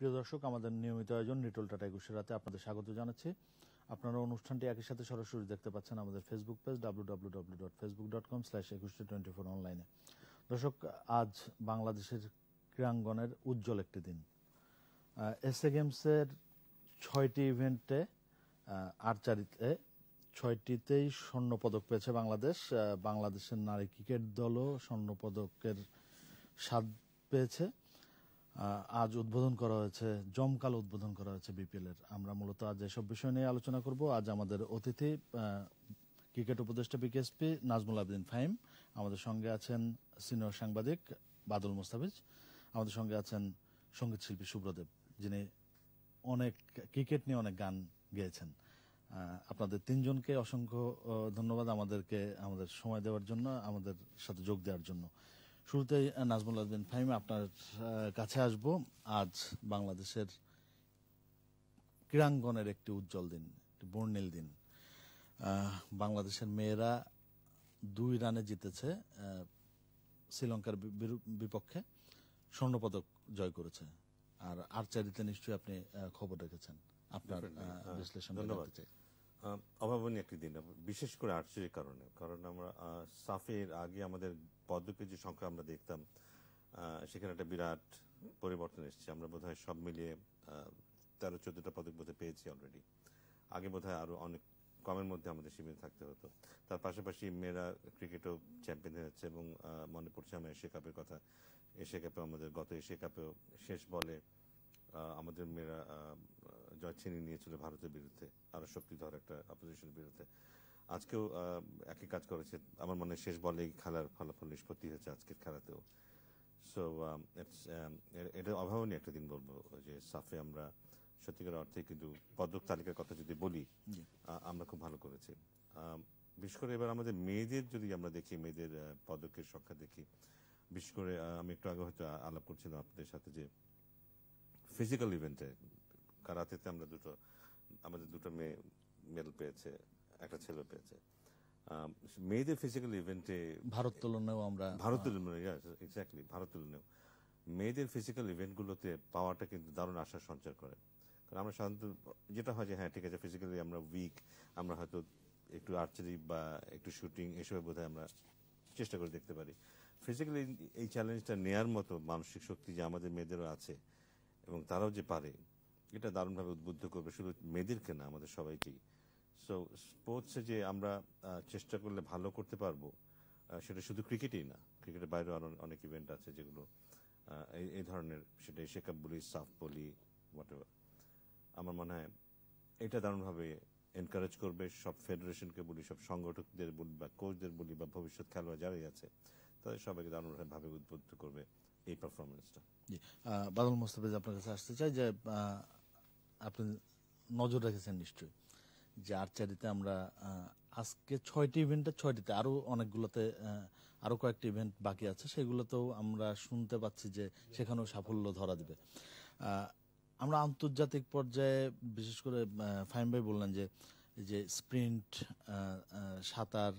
প্রিয় দর্শক আমাদের নিয়মিত আয়োজন লিটল টাটা একুশের রাতে আপনাদের স্বাগত জানাচ্ছি আপনারা অনুষ্ঠানটি একই সাথে সরাসরি দেখতে পাচ্ছেন আমাদের Facebook page W W W dot Facebook dot com slash একুশে টোয়েন্টি ফোর অনলাইনে দর্শক আজ বাংলাদেশের ক্রীড়াঙ্গনের উজ্জ্বল একটি দিন এসএ গেমসের ছয়টি ইভেন্টে আর্চারিতে ছয়টিতেই স্বর্ণ পদক পেয়েছে বাংলাদেশ বাংলাদেশের নারী ক্রিকেট দলও স্বর্ণ পদকের স্বাদ পেয়েছে আজ উদ্বোধন করা হয়েছে জমকাল উদ্বোধন করা হয়েছে বিপিএল এর আমরা মূলত আজ এসব বিষয় নিয়ে আলোচনা করব আজ আমাদের অতিথি ক্রিকেট উপদেষ্টা বিকেএসপি নাজমুল আবদিন ফাহিম আমাদের সঙ্গে আছেন সিনিয়র সাংবাদিক বাদুল মোস্তাফিজ আমাদের সঙ্গে আছেন সঙ্গীত শিল্পী সুব্রদেব যিনি অনেক ক্রিকেট নিয়ে অনেক গান গেয়েছেন আপনাদের তিনজনকে অসংখ্য ধন্যবাদ আমাদেরকে আমাদের সময় দেওয়ার জন্য আমাদের সাথে যোগ দেওয়ার জন্য শুরুতে নাজমুল আজমিন ফাহিম আপনার কাছে আসব আজ বাংলাদেশের ক্রীড়াঙ্গনের একটি উজ্জ্বল দিন একটি বর্ণিল দিন বাংলাদেশের মেয়েরা দুই রানে জিতেছে শ্রীলঙ্কার বিপক্ষে স্বর্ণপদক জয় করেছে আর আর্চারিতে নিশ্চয়ই আপনি খবর রেখেছেন আপনার হ্যাঁ। বিশ্লেষণ ধন্যবাদ অভাবনীয় একটি দিন বিশেষ করে আর্চারির কারণে কারণ আমরা সাফের আগে আমাদের পদকের যে সংখ্যা আমরা দেখতাম সেখানে একটা বিরাট পরিবর্তন এসছে আমরা বোধহয় সব মিলিয়ে তেরো চোদ্দটা পদক বোধহয় পেয়েছি অলরেডি আগে বোধহয় আরো অনেক কমের মধ্যে আমাদের সীমিত থাকতে হতো তার পাশাপাশি মেয়েরা ক্রিকেটও চ্যাম্পিয়ন হয়ে যাচ্ছে এবং মনে পড়ছে আমরা এশিয়া কাপের কথা এশিয়া কাপে আমাদের গত এশিয়া কাপেও শেষ বলে আমাদের মেয়েরা জয় ছিনিয়ে নিয়েছিল ভারতের বিরুদ্ধে আরো শক্তিধর একটা অপোজিশনের বিরুদ্ধে আজকেও একই কাজ করেছে আমার মনে শেষ বলে খেলার ফলাফল নিষ্পত্তি হয়েছে আজকের খেলাতেও সো um, um, এটা অভাবনীয় একটা দিন বলবো যে সাফে আমরা সত্যিকার অর্থে কিন্তু পদক তালিকার কথা যদি বলি আমরা খুব ভালো করেছি বিশেষ করে এবার আমাদের মেয়েদের যদি আমরা দেখি মেয়েদের পদকের সংখ্যা দেখি বিশেষ করে আমি একটু আগে হয়তো আলাপ করছিলাম আপনাদের সাথে যে ফিজিক্যাল ইভেন্টে কারাতেতে আমরা দুটো আমাদের দুটো মেয়ে মেল পেয়েছে একটা ছেলে পেয়েছে মেয়েদের ফিজিক্যাল ইভেন্টে ভারত তুলনায়ও আমরা ভারত তুলনায় এক্স্যাক্টলি ভারত তুলনায় মেয়েদের ফিজিক্যাল ইভেন্টগুলোতে পাওয়াটা কিন্তু দারুণ আশা সঞ্চার করে কারণ আমরা সাধারণত যেটা হয় যে হ্যাঁ ঠিক আছে ফিজিক্যালি আমরা উইক আমরা হয়তো একটু আর্চারি বা একটু শুটিং এসবে বোধহয় আমরা চেষ্টা করে দেখতে পারি ফিজিক্যালি এই চ্যালেঞ্জটা নেয়ার মতো মানসিক শক্তি যে আমাদের মেয়েদেরও আছে এবং তারাও যে পারে এটা দারুণভাবে উদ্বুদ্ধ করবে শুধু মেয়েদেরকে না আমাদের সবাইকেই সো স্পোর্টসে যে আমরা চেষ্টা করলে ভালো করতে পারবো সেটা শুধু ক্রিকেটেই না ক্রিকেটের বাইরেও আরো অনেক ইভেন্ট আছে যেগুলো এই ধরনের সেটা এশিয়া কাপ বলি সাফ বলি আমার মনে হয় এটা দারুণভাবে এনকারেজ করবে সব ফেডারেশনকে বলি সব সংগঠকদের বলি বা কোচদের বলি বা ভবিষ্যৎ খেলোয়াড় যারাই আছে তাদের সবাইকে দারুণভাবে উদ্বুদ্ধ করবে এই পারফরমেন্সটা বাদল মোস্তাফিজ আপনার কাছে আসতে চাই যে আপনি নজর রেখেছেন নিশ্চয়ই যে আর্চারিতে আমরা আজকে ছয়টি ইভেন্টে ছয়টিতে আরও অনেকগুলোতে আরও কয়েকটি ইভেন্ট বাকি আছে সেগুলোতেও আমরা শুনতে পাচ্ছি যে সেখানেও সাফল্য ধরা দেবে আমরা আন্তর্জাতিক পর্যায়ে বিশেষ করে ফাইম ভাই বললেন যে যে স্প্রিন্ট সাঁতার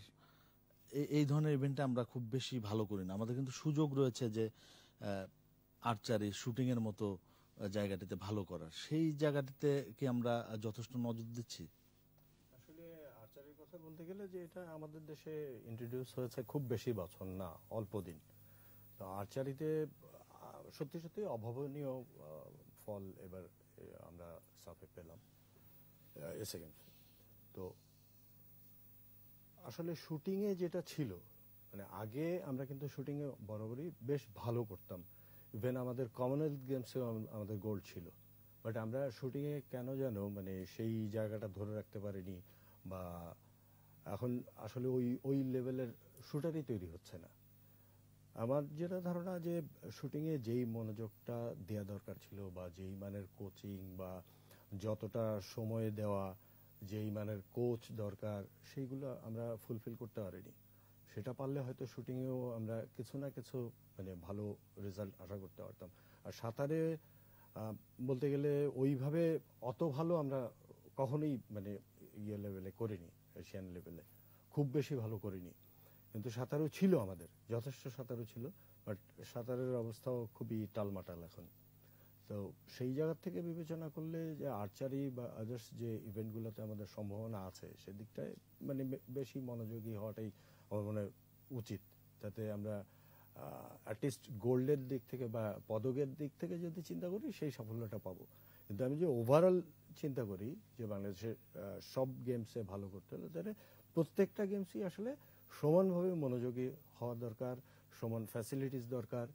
এই ধরনের ইভেন্টে আমরা খুব বেশি ভালো করি না আমাদের কিন্তু সুযোগ রয়েছে যে আর্চারি শুটিংয়ের মতো জায়গাটিতে ভালো করার সেই জায়গাটিতে কি আমরা যথেষ্ট নজর দিচ্ছি আসলে আর্চারির কথা বলতে গেলে যে এটা আমাদের দেশে ইন্ট্রোডিউস হয়েছে খুব বেশি বছর না অল্প দিন তো আর্চারিতে সত্যি সত্যি অভাবনীয় ফল এবার আমরা সাফে পেলাম এ তো আসলে শুটিংয়ে যেটা ছিল মানে আগে আমরা কিন্তু শুটিংয়ে বরাবরই বেশ ভালো করতাম ইভেন আমাদের কমনওয়েলথ গেমসেও আমাদের গোল্ড ছিল বাট আমরা শুটিংয়ে কেন যেন মানে সেই জায়গাটা ধরে রাখতে পারিনি বা এখন আসলে ওই ওই লেভেলের শুটারই তৈরি হচ্ছে না আমার যেটা ধারণা যে শুটিংয়ে যেই মনোযোগটা দেওয়া দরকার ছিল বা যেই মানের কোচিং বা যতটা সময় দেওয়া যেই মানের কোচ দরকার সেইগুলো আমরা ফুলফিল করতে পারিনি সেটা পারলে হয়তো শুটিংয়েও আমরা কিছু না কিছু মানে ভালো রেজাল্ট আশা করতে পারতাম আর সাঁতারে বলতে গেলে ওইভাবে অত ভালো আমরা কখনোই মানে ইয়ে লেভেলে করিনি এশিয়ান লেভেলে খুব বেশি ভালো করিনি কিন্তু সাঁতারও ছিল আমাদের যথেষ্ট সাঁতারও ছিল বাট সাঁতারের অবস্থাও খুবই টালমাটাল এখন তো সেই জায়গার থেকে বিবেচনা করলে যে আর্চারি বা আদার্স যে ইভেন্টগুলোতে আমাদের সম্ভাবনা আছে সেদিকটায় মানে বেশি মনোযোগী হওয়াটাই আমার মনে উচিত যাতে আমরা অ্যাটলিস্ট গোল্ডের দিক থেকে বা পদকের দিক থেকে যদি চিন্তা করি সেই সাফল্যটা পাবো কিন্তু আমি যে ওভারঅল চিন্তা করি যে বাংলাদেশের সব গেমসে ভালো করতে হলে তাহলে প্রত্যেকটা গেমসই আসলে সমানভাবে মনোযোগী হওয়া দরকার সমান ফ্যাসিলিটিস দরকার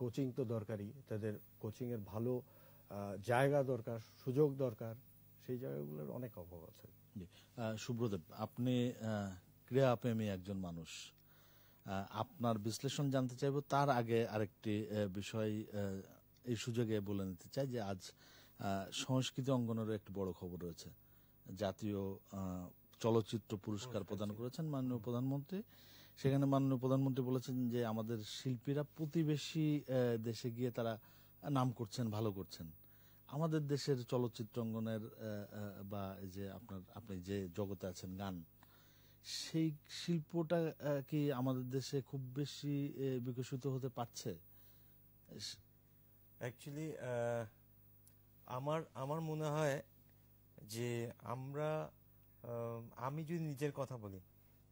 কোচিং তো দরকারই তাদের কোচিংয়ের ভালো জায়গা দরকার সুযোগ দরকার সেই জায়গাগুলোর অনেক অভাব আছে সুব্রদেব আপনি ক্রীড়াপ্রেমী একজন মানুষ আপনার বিশ্লেষণ জানতে চাইব তার আগে আরেকটি বিষয় এই সুযোগে বলে নিতে চাই যে আজ সংস্কৃতি অঙ্গনেরও একটি বড় খবর রয়েছে জাতীয় চলচ্চিত্র পুরস্কার প্রদান করেছেন মাননীয় প্রধানমন্ত্রী সেখানে মাননীয় প্রধানমন্ত্রী বলেছেন যে আমাদের শিল্পীরা প্রতিবেশী দেশে গিয়ে তারা নাম করছেন ভালো করছেন আমাদের দেশের চলচ্চিত্র অঙ্গনের বা যে আপনার আপনি যে জগতে আছেন গান সেই শিল্পটা কি আমাদের দেশে খুব বেশি বিকশিত হতে পারছে অ্যাকচুয়ালি আমার আমার মনে হয় যে আমরা আমি যদি নিজের কথা বলি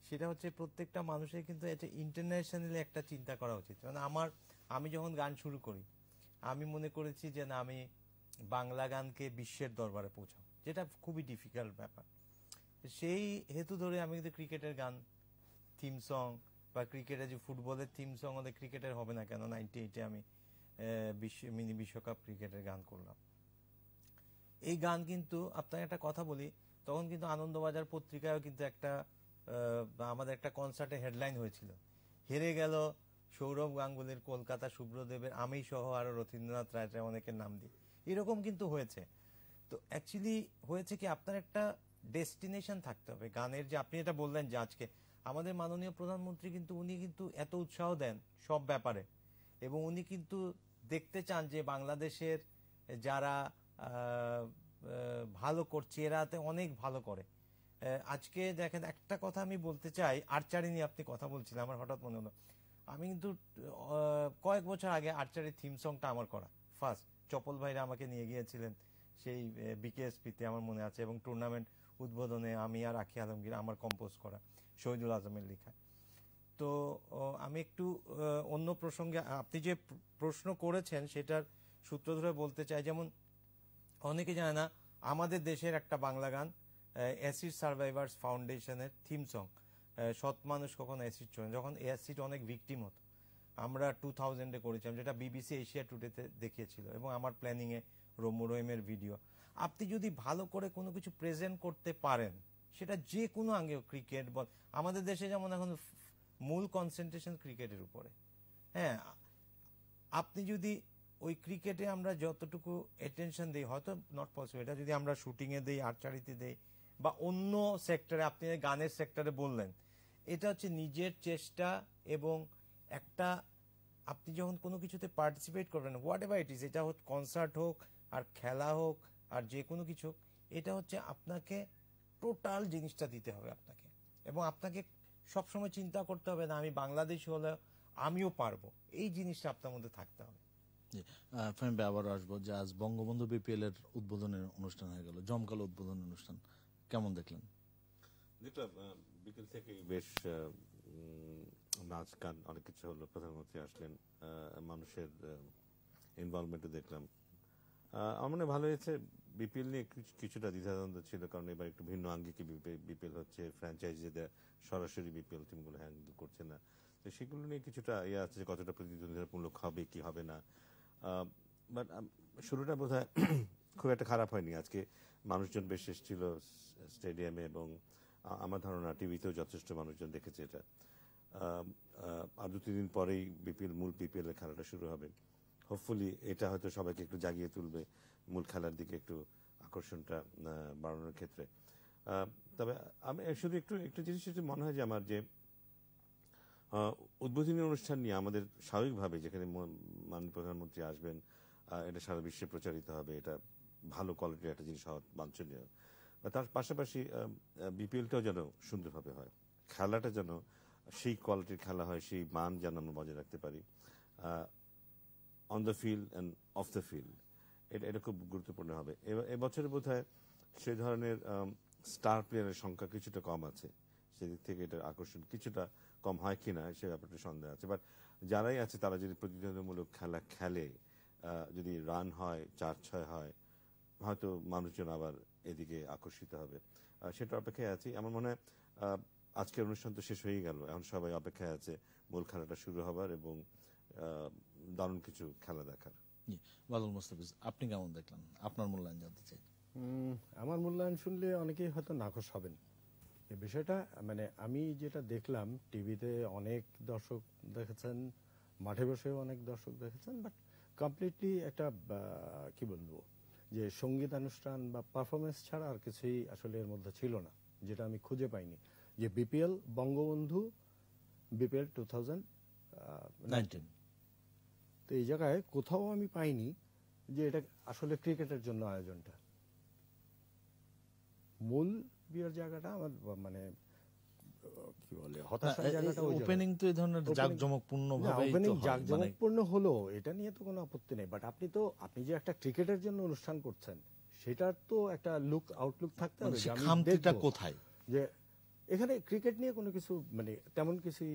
সেটা হচ্ছে প্রত্যেকটা মানুষের কিন্তু এটা ইন্টারন্যাশনালি একটা চিন্তা করা উচিত মানে আমার আমি যখন গান শুরু করি আমি মনে করেছি যে না আমি বাংলা গানকে বিশ্বের দরবারে পৌঁছাও যেটা খুবই ডিফিকাল্ট ব্যাপার সেই হেতু ধরে আমি কিন্তু ক্রিকেটের গান থিম সং বা ক্রিকেটে যে ফুটবলের থিম সং ওদের ক্রিকেটের হবে না কেন নাইনটি এইটে আমি বিশ্ব মিনি বিশ্বকাপ ক্রিকেটের গান করলাম এই গান কিন্তু আপনাকে একটা কথা বলি তখন কিন্তু আনন্দবাজার পত্রিকায়ও কিন্তু একটা আমাদের একটা কনসার্টে হেডলাইন হয়েছিল হেরে গেল সৌরভ গাঙ্গুলির কলকাতা সুব্রদেবের আমি সহ আরো রথীন্দ্রনাথ রায় অনেকের নাম দিই এরকম কিন্তু হয়েছে তো অ্যাকচুয়ালি হয়েছে কি আপনার একটা ডেস্টিনেশন থাকতে হবে গানের যে আপনি এটা বললেন যে আজকে আমাদের মাননীয় প্রধানমন্ত্রী কিন্তু উনি কিন্তু এত উৎসাহ দেন সব ব্যাপারে এবং উনি কিন্তু দেখতে চান যে বাংলাদেশের যারা ভালো করছে এরাতে অনেক ভালো করে আজকে দেখেন একটা কথা আমি বলতে চাই আর্চারি নিয়ে আপনি কথা বলছিলেন আমার হঠাৎ মনে হলো আমি কিন্তু কয়েক বছর আগে আর্চারি থিম সংটা আমার করা ফার্স্ট চপল ভাইরা আমাকে নিয়ে গিয়েছিলেন সেই বিকেএসপিতে আমার মনে আছে এবং টুর্নামেন্ট উদ্বোধনে আমি আর আখি আলমগীর আমার কম্পোজ করা শহীদুল আজমের লেখা তো আমি একটু অন্য প্রসঙ্গে আপনি যে প্রশ্ন করেছেন সেটার সূত্র ধরে বলতে চাই যেমন অনেকে জানে না আমাদের দেশের একটা বাংলা গান অ্যাসিড সার্ভাইভার্স ফাউন্ডেশনের থিম সং সৎ মানুষ কখন অ্যাসিড চলে যখন অ্যাসিড অনেক ভিকটিম হতো আমরা টু থাউজেন্ডে করেছিলাম যেটা বিবিসি এশিয়া টুডেতে দেখিয়েছিল এবং আমার প্ল্যানিংয়ে রোমো রহিমের ভিডিও আপনি যদি ভালো করে কোনো কিছু প্রেজেন্ট করতে পারেন সেটা যে কোনো আগে ক্রিকেট বল আমাদের দেশে যেমন এখন মূল কনসেন্ট্রেশন ক্রিকেটের উপরে হ্যাঁ আপনি যদি ওই ক্রিকেটে আমরা যতটুকু অ্যাটেনশন দিই হয়তো নট পসিবল এটা যদি আমরা শুটিংয়ে দিই আর্চারিতে দিই বা অন্য সেক্টরে আপনি গানের সেক্টরে বললেন এটা হচ্ছে নিজের চেষ্টা এবং একটা আপনি যখন কোনো কিছুতে পার্টিসিপেট করবেন হোয়াট এভার ইট ইস এটা হোক কনসার্ট হোক আর খেলা হোক আর যে কোনো কিছু এটা হচ্ছে আপনাকে টোটাল জিনিসটা দিতে হবে আপনাকে এবং আপনাকে সবসময় চিন্তা করতে হবে না আমি বাংলাদেশ হলে আমিও পারবো এই জিনিসটা আপনার মধ্যে থাকতে হবে আবার আসবো যে আজ বঙ্গবন্ধু বিপিএল এর উদ্বোধনের অনুষ্ঠান হয়ে গেল জমকালো উদ্বোধন অনুষ্ঠান কেমন দেখলেন যেটা বিকেল থেকে বেশ নাচ গান অনেক কিছু হলো প্রধানমন্ত্রী আসলেন মানুষের ইনভলভমেন্ট দেখলাম আমার মনে ভালো হয়েছে বিপিএল নিয়ে কিছুটা দ্বিধাদ্বন্দ্ব ছিল কারণ এবার একটু ভিন্ন আঙ্গিকে বিপিএল হচ্ছে ফ্র্যাঞ্চাইজিদের সরাসরি বিপিএল টিমগুলো হ্যান্ডেল করছে না তো সেগুলো নিয়ে কিছুটা ইয়ে আছে যে কতটা প্রতিদ্বন্দ্বিতামূলক হবে কি হবে না বাট শুরুটা বোধ খুব একটা খারাপ হয়নি আজকে মানুষজন বেশ এসেছিল স্টেডিয়ামে এবং আমার ধারণা টিভিতেও যথেষ্ট মানুষজন দেখেছে এটা আর দু তিন দিন পরেই বিপিএল মূল বিপিএল খেলাটা শুরু হবে হোপফুলি এটা হয়তো সবাইকে একটু জাগিয়ে তুলবে মূল খেলার দিকে একটু আকর্ষণটা বাড়ানোর ক্ষেত্রে তবে আমি শুধু একটু একটু জিনিস মনে হয় যে আমার যে উদ্বোধনী অনুষ্ঠান নিয়ে আমাদের স্বাভাবিকভাবে যেখানে মাননীয় প্রধানমন্ত্রী আসবেন এটা সারা বিশ্বে প্রচারিত হবে এটা ভালো কোয়ালিটির একটা জিনিস হওয়া বাঞ্ছনীয় তার পাশাপাশি বিপিএলটাও যেন সুন্দরভাবে হয় খেলাটা যেন সেই কোয়ালিটির খেলা হয় সেই মান যেন আমরা বজায় রাখতে পারি on the field and off the field এটা খুব গুরুত্বপূর্ণ হবে এবছরে বোধ হয় সে ধরনের স্টার প্লেয়ারের সংখ্যা কিছুটা কম আছে সেদিক থেকে এটার আকর্ষণ কিছুটা কম হয় কিনা সে ব্যাপারটা সন্দেহ আছে বাট যারাই আছে তারা যদি প্রতিদ্বন্দ্বমূলক খেলা খেলে যদি রান হয় চার ছয় হয় হয়তো মানুষজন আবার এদিকে আকর্ষিত হবে সেটা অপেক্ষায় আছি আমার মনে হয় আজকের অনুষ্ঠান তো শেষ হয়ে গেল এখন সবাই অপেক্ষায় আছে মূল খেলাটা শুরু হবার এবং দারুণ কিছু খেলা দেখার ওয়াজুল মোস্তাফিজ আপনি কেমন দেখলেন আপনার মূল্যায়ন জানতে চাই আমার মূল্যায়ন শুনলে অনেকেই হয়তো নাকশ হবেন এই বিষয়টা মানে আমি যেটা দেখলাম টিভিতে অনেক দর্শক দেখেছেন মাঠে বসেও অনেক দর্শক দেখেছেন বাট কমপ্লিটলি একটা কি বলবো যে সঙ্গীত সঙ্গীতানুষ্ঠান বা পারফরমেন্স ছাড়া আর কিছুই আসলে এর মধ্যে ছিল না যেটা আমি খুঁজে পাইনি যে BPL Bangabandhu BPL two thousand nineteen তো এই জায়গায় কোথাও আমি পাইনি যে এটা আসলে ক্রিকেটের জন্য আয়োজনটা মূল বিয়ের জায়গাটা আমার মানে কি বলে হ্যাঁ, মানে- হলো এটা নিয়ে তো কোনো আপত্তি নেই বাট আপনি তো আপনি যে একটা ক্রিকেটের জন্য অনুষ্ঠান করছেন সেটার তো একটা লুক আউটলুক থাকতে মানে হবে কোথায় যে এখানে ক্রিকেট নিয়ে কোনো কিছু মানে তেমন কিছুই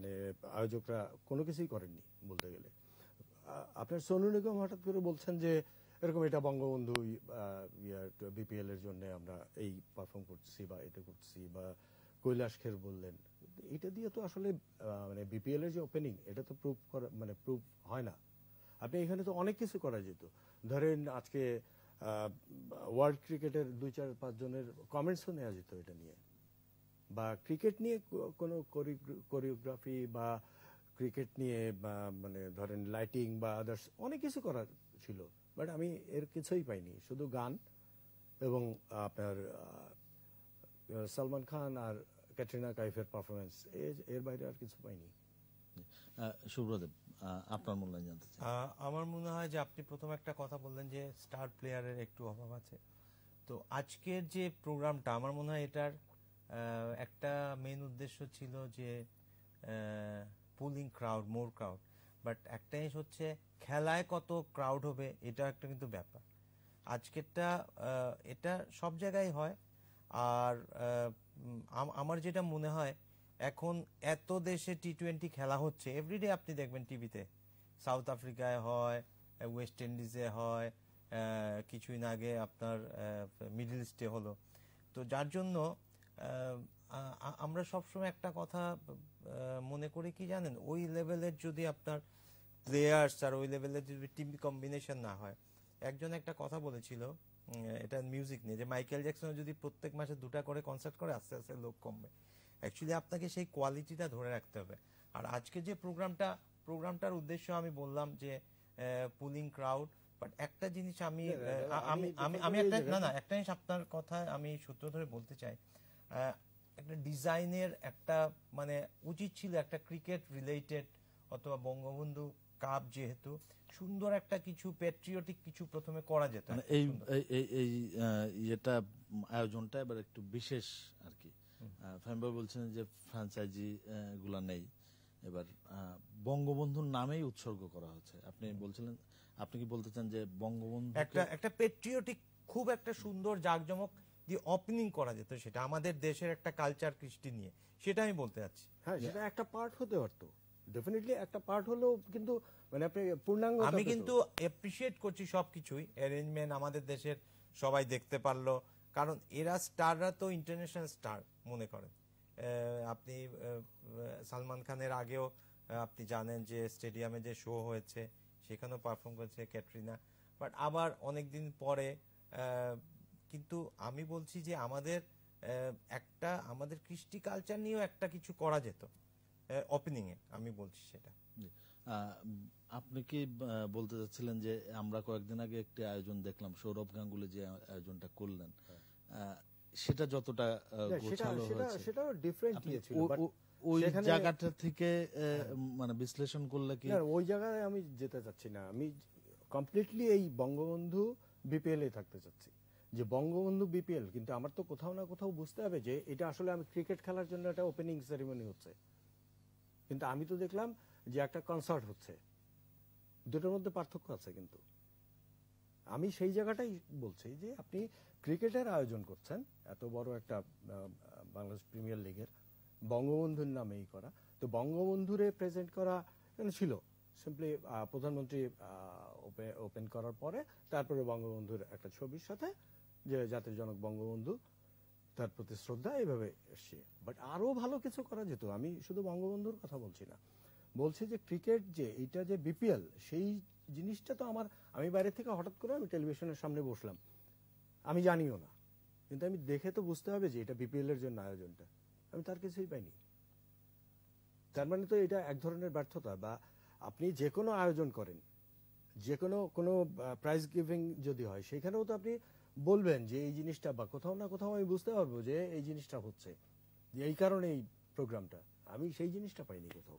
মানে আয়োজকরা কোনো কিছুই করেননি বলতে গেলে আপনার সোনু নিগম হঠাৎ করে বলছেন যে এরকম এটা বঙ্গবন্ধু বিপিএল এর জন্য আমরা এই পারফর্ম করছি বা এটা করছি বা কৈলাস খের বললেন এটা দিয়ে তো আসলে মানে বিপিএল এর যে ওপেনিং এটা তো প্রুভ করা মানে প্রুফ হয় না আপনি এখানে তো অনেক কিছু করা যেত ধরেন আজকে ওয়ার্ল্ড ক্রিকেটের দুই চার পাঁচজনের কমেন্টসও নেওয়া যেত এটা নিয়ে বা ক্রিকেট নিয়ে কোনো কোরিওগ্রাফি বা ক্রিকেট নিয়ে বা মানে ধরেন লাইটিং বা আদার্স অনেক কিছু করার ছিল বাট আমি এর কিছুই পাইনি শুধু গান এবং আপনার সালমান খান আর ক্যাটরিনা কাইফের পারফরমেন্স এর বাইরে আর কিছু পাইনি সুব্রদেব আপনার মূল্যায়ন জানতে চাই আমার মনে হয় যে আপনি প্রথম একটা কথা বললেন যে স্টার প্লেয়ারের একটু অভাব আছে তো আজকের যে প্রোগ্রামটা আমার মনে হয় এটার একটা মেন উদ্দেশ্য ছিল যে pulling crowd more crowd but একটা জিনিস হচ্ছে খেলায় কত ক্রাউড হবে এটা একটা কিন্তু ব্যাপার আজকেরটা এটা সব জায়গায় হয় আর আমার যেটা মনে হয় এখন এত দেশে টি টোয়েন্টি খেলা হচ্ছে এভরিডে আপনি দেখবেন টিভিতে সাউথ আফ্রিকায় হয় ওয়েস্ট ইন্ডিজে হয় কিছুদিন আগে আপনার মিডল ইস্টে হলো তো যার জন্য আমরা সবসময় একটা কথা মনে করি কি জানেন ওই লেভেলের যদি আপনার প্লেয়ার্স আর ওই লেভেলের যদি টিম কম্বিনেশন না হয় একজন একটা কথা বলেছিল এটা মিউজিক নিয়ে যে মাইকেল জ্যাকসনের যদি প্রত্যেক মাসে দুটা করে কনসার্ট করে আস্তে আস্তে লোক কমবে অ্যাকচুয়ালি আপনাকে সেই কোয়ালিটিটা ধরে রাখতে হবে আর আজকে যে প্রোগ্রামটা প্রোগ্রামটার উদ্দেশ্য আমি বললাম যে পুলিং ক্রাউড বাট একটা জিনিস আমি আমি আমি একটা না না একটা জিনিস আপনার কথা আমি সূত্র ধরে বলতে চাই একটা ডিজাইনের একটা মানে উচিত ছিল একটা ক্রিকেট রিলেটেড অথবা বঙ্গবন্ধু কাপ যেহেতু সুন্দর একটা কিছু প্যাট্রিয়টিক কিছু প্রথমে করা যেত মানে এই এই এটা আয়োজনটা এবার একটু বিশেষ আর কি ফ্যানবাই বলছেন যে ফ্রাঞ্চাইজি গুলো নেই এবার বঙ্গবন্ধুর নামেই উৎসর্গ করা হচ্ছে আপনি বলছিলেন আপনি কি বলতে চান যে বঙ্গবন্ধু একটা একটা প্যাট্রিয়টিক খুব একটা সুন্দর জাঁকজমক দিয়ে ওপেনিং করা যেত সেটা আমাদের দেশের একটা কালচার কৃষ্টি নিয়ে সেটা আমি বলতে চাচ্ছি হ্যাঁ সেটা একটা পার্ট হতে পারতো ডেফিনেটলি একটা পার্ট হলেও কিন্তু মানে আপনি পূর্ণাঙ্গ আমি কিন্তু অ্যাপ্রিসিয়েট করছি সবকিছুই অ্যারেঞ্জমেন্ট আমাদের দেশের সবাই দেখতে পারলো কারণ এরা স্টাররা তো ইন্টারন্যাশনাল স্টার মনে করেন আপনি সালমান খানের আগেও আপনি জানেন যে স্টেডিয়ামে যে শো হয়েছে সেখানেও পারফর্ম করেছে ক্যাটরিনা বাট আবার অনেকদিন পরে কিন্তু আমি বলছি যে আমাদের একটা আমাদের কৃষ্টি কালচার নিয়েও একটা কিছু করা যেত ওপেনিং এ আমি বলছি সেটা আপনি কি বলতে চাচ্ছিলেন যে আমরা কয়েকদিন আগে একটি আয়োজন দেখলাম সৌরভ গাঙ্গুলি যে আয়োজনটা করলেন হ্যাঁ। সেটা যতটা গোছালো হয়েছে সেটা ডিফারেন্ট ছিল ওই জায়গাটা থেকে হ্যাঁ। মানে বিশ্লেষণ করলে কি ওই জায়গায় আমি যেতে চাচ্ছি না আমি কমপ্লিটলি এই বঙ্গবন্ধু বিপিএল এ থাকতে চাচ্ছি যে বঙ্গবন্ধু বিপিএল কিন্তু আমার তো কোথাও না কোথাও বুঝতে হবে যে এটা আসলে আমি ক্রিকেট খেলার জন্য একটা ওপেনিং সেরিমনি হচ্ছে কিন্তু আমি তো দেখলাম যে একটা কনসার্ট হচ্ছে দুটোর মধ্যে পার্থক্য আছে কিন্তু আমি সেই জায়গাটাই বলছি যে আপনি ক্রিকেটের আয়োজন করছেন এত বড় একটা বাংলাদেশ প্রিমিয়ার লিগের বঙ্গবন্ধুর নামেই করা তো বঙ্গবন্ধুরে প্রেজেন্ট করা ছিল সিম্পলি প্রধানমন্ত্রী ওপেন করার পরে তারপরে বঙ্গবন্ধুর একটা ছবির সাথে যে জাতির জনক বঙ্গবন্ধু তার প্রতি শ্রদ্ধা এইভাবে এসছি বাট আরও ভালো কিছু করা যেত আমি শুধু বঙ্গবন্ধুর কথা বলছি না বলছি যে ক্রিকেট যে এটা যে বিপিএল সেই জিনিসটা তো আমার আমি বাইরে থেকে হঠাৎ করে আমি টেলিভিশনের সামনে বসলাম আমি জানিও না কিন্তু আমি দেখে তো বুঝতে হবে যে এটা বিপিএল এর জন্য আয়োজনটা আমি তার কিছুই পাইনি তার মানে তো এটা এক ধরনের ব্যর্থতা বা আপনি যে কোনো আয়োজন করেন যে কোনো কোনো প্রাইজ গিভিং যদি হয় সেখানেও তো আপনি বলবেন যে এই জিনিসটা বা কোথাও না কোথাও আমি বুঝতে পারবো যে এই জিনিসটা হচ্ছে যে এই কারণে এই প্রোগ্রামটা আমি সেই জিনিসটা পাইনি কোথাও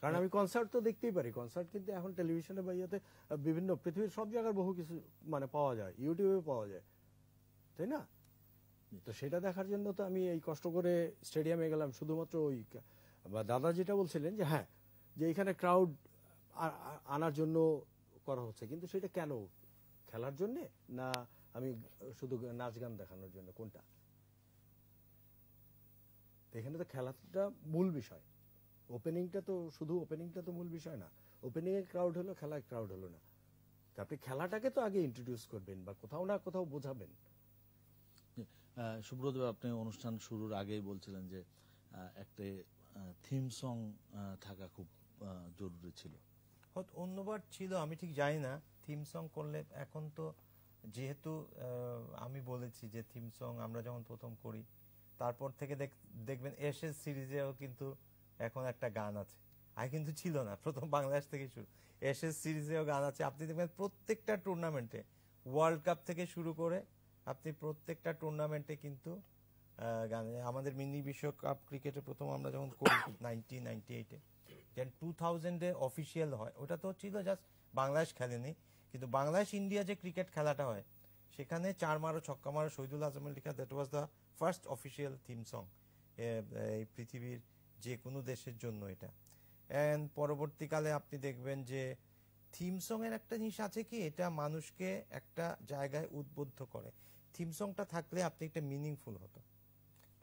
কারণ আমি কনসার্ট তো দেখতেই পারি কনসার্ট কিন্তু এখন টেলিভিশনে বা ইয়েতে বিভিন্ন পৃথিবীর সব জায়গার বহু কিছু মানে পাওয়া যায় ইউটিউবে পাওয়া যায় তাই না তো সেটা দেখার জন্য তো আমি এই কষ্ট করে স্টেডিয়ামে গেলাম শুধুমাত্র ওই বা দাদা যেটা বলছিলেন যে হ্যাঁ যে এখানে ক্রাউড আনার জন্য করা হচ্ছে কিন্তু সেটা কেন খেলার জন্যে না আমি শুধু নাচ গান দেখানোর জন্য কোনটা এখানে তো খেলাটা মূল বিষয় ওপেনিংটা তো শুধু ওপেনিংটা তো মূল বিষয় না ওপেনিংয়ে ক্রাউড হলো খেলায় ক্রাউড হলো না আপনি খেলাটাকে তো আগে ইন্ট্রোডিউস করবেন বা কোথাও না কোথাও বোঝাবেন সুব্রত আপনি অনুষ্ঠান শুরুর আগেই বলছিলেন যে একটা থিম সং থাকা খুব জরুরি ছিল হয়তো অন্যবার ছিল আমি ঠিক জানি না থিম সং করলে এখন তো যেহেতু আমি বলেছি যে থিম সং আমরা যখন প্রথম করি তারপর থেকে দেখবেন এস এস সিরিজেও কিন্তু এখন একটা গান আছে আর কিন্তু ছিল না প্রথম বাংলাদেশ থেকে শুরু এস এস সিরিজেও গান আছে আপনি দেখবেন প্রত্যেকটা টুর্নামেন্টে ওয়ার্ল্ড কাপ থেকে শুরু করে আপনি প্রত্যেকটা টুর্নামেন্টে কিন্তু গানে আমাদের মিনি বিশ্বকাপ ক্রিকেটে প্রথম আমরা যখন করি নাইনটিন নাইনটি এইটে দেন টু থাউজেন্ডে অফিসিয়াল হয় ওটা তো ছিল জাস্ট বাংলাদেশ খেলেনি কিন্তু বাংলাদেশ ইন্ডিয়া যে ক্রিকেট খেলাটা হয় সেখানে চার মারো ছক্কা মারো শহীদুল আজম লেখা that was the first official theme song এই পৃথিবীর যে কোনো দেশের জন্য এটা অ্যান্ড পরবর্তীকালে আপনি দেখবেন যে থিম সংয়ের একটা জিনিস আছে কি এটা মানুষকে একটা জায়গায় উদ্বুদ্ধ করে থিম সংটা থাকলে আপনি একটা মিনিংফুল হতো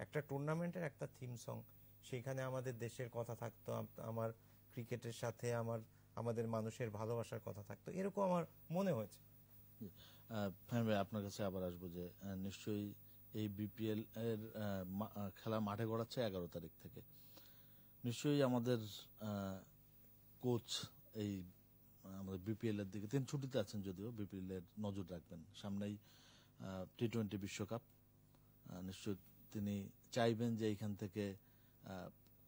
একটা টুর্নামেন্টের একটা থিম সং সেখানে আমাদের দেশের কথা থাকতো আমার ক্রিকেটের সাথে আমার আমাদের মানুষের ভালোবাসার কথা থাকতো এরকম আমার মনে হয়েছে আপনার কাছে আবার আসবো যে নিশ্চয়ই এই বিপিএল এর খেলা মাঠে গড়াচ্ছে এগারো তারিখ থেকে নিশ্চয়ই আমাদের কোচ এই আমাদের বিপিএল এর দিকে তিনি ছুটিতে আছেন যদিও বিপিএল এর নজর রাখবেন সামনেই টি টোয়েন্টি বিশ্বকাপ নিশ্চয় তিনি চাইবেন যে এখান থেকে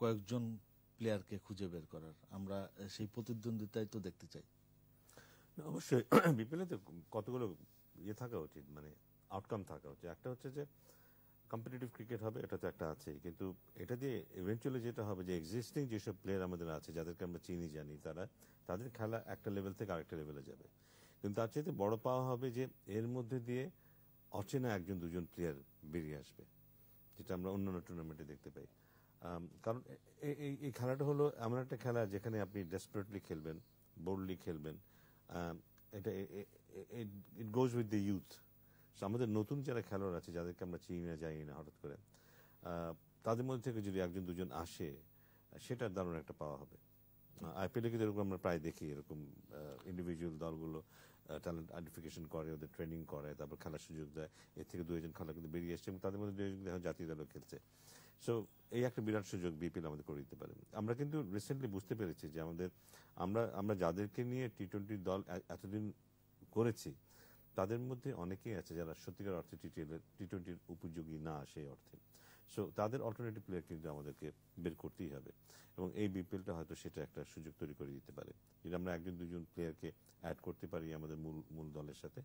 কয়েকজন প্লেয়ারকে খুঁজে বের করার আমরা সেই প্রতিদ্বন্দ্বিতাই তো দেখতে চাই অবশ্যই বিপিএলে তো কতগুলো ইয়ে থাকা উচিত মানে আউটকাম থাকা উচিত একটা হচ্ছে যে কম্পিটিটিভ ক্রিকেট হবে এটা তো একটা আছে কিন্তু এটা দিয়ে ইভেন্চুয়ালি যেটা হবে যে এক্সিস্টিং যেসব প্লেয়ার আমাদের আছে যাদেরকে আমরা চিনি জানি তারা তাদের খেলা একটা লেভেল থেকে আরেকটা লেভেলে যাবে কিন্তু তার চাইতে বড় পাওয়া হবে যে এর মধ্যে দিয়ে অচেনা একজন দুজন প্লেয়ার বেরিয়ে আসবে যেটা আমরা অন্যান্য টুর্নামেন্টে দেখতে পাই কারণ এই এই খেলাটা হলো এমন একটা খেলা যেখানে আপনি ডেসপারেটলি খেলবেন বোল্ডলি খেলবেন এটা it goes with the youth আমাদের নতুন যারা খেলোয়াড় আছে যাদেরকে আমরা চিনি না যাই না হঠাৎ করে তাদের মধ্যে থেকে যদি একজন দুজন আসে সেটার দারুণ একটা পাওয়া হবে আইপিএলে কিন্তু এরকম আমরা প্রায় দেখি এরকম ইন্ডিভিজুয়াল দলগুলো ট্যালেন্ট আইডেন্টিফিকেশন করে ওদের ট্রেনিং করে তারপর খেলার সুযোগ দেয় এর থেকে দুজন খেলা কিন্তু বেরিয়ে আসছে এবং তাদের মধ্যে দুজন জাতীয় দলও খেলছে সো এই একটা বিরাট সুযোগ বিপিএল আমাদের করে দিতে পারে আমরা কিন্তু রিসেন্টলি বুঝতে পেরেছি যে আমাদের আমরা আমরা যাদেরকে নিয়ে টি টোয়েন্টি দল এতদিন করেছি তাদের মধ্যে অনেকেই আছে যারা সত্যিকার অর্থে টি টি টোয়েন্টির উপযোগী না সেই অর্থে সো তাদের অল্টারনেটিভ প্লেয়ার কিন্তু আমাদেরকে বের করতেই হবে এবং এই বিপিএলটা হয়তো সেটা একটা সুযোগ তৈরি করে দিতে পারে যদি আমরা একজন দুজন প্লেয়ারকে অ্যাড করতে পারি আমাদের মূল মূল দলের সাথে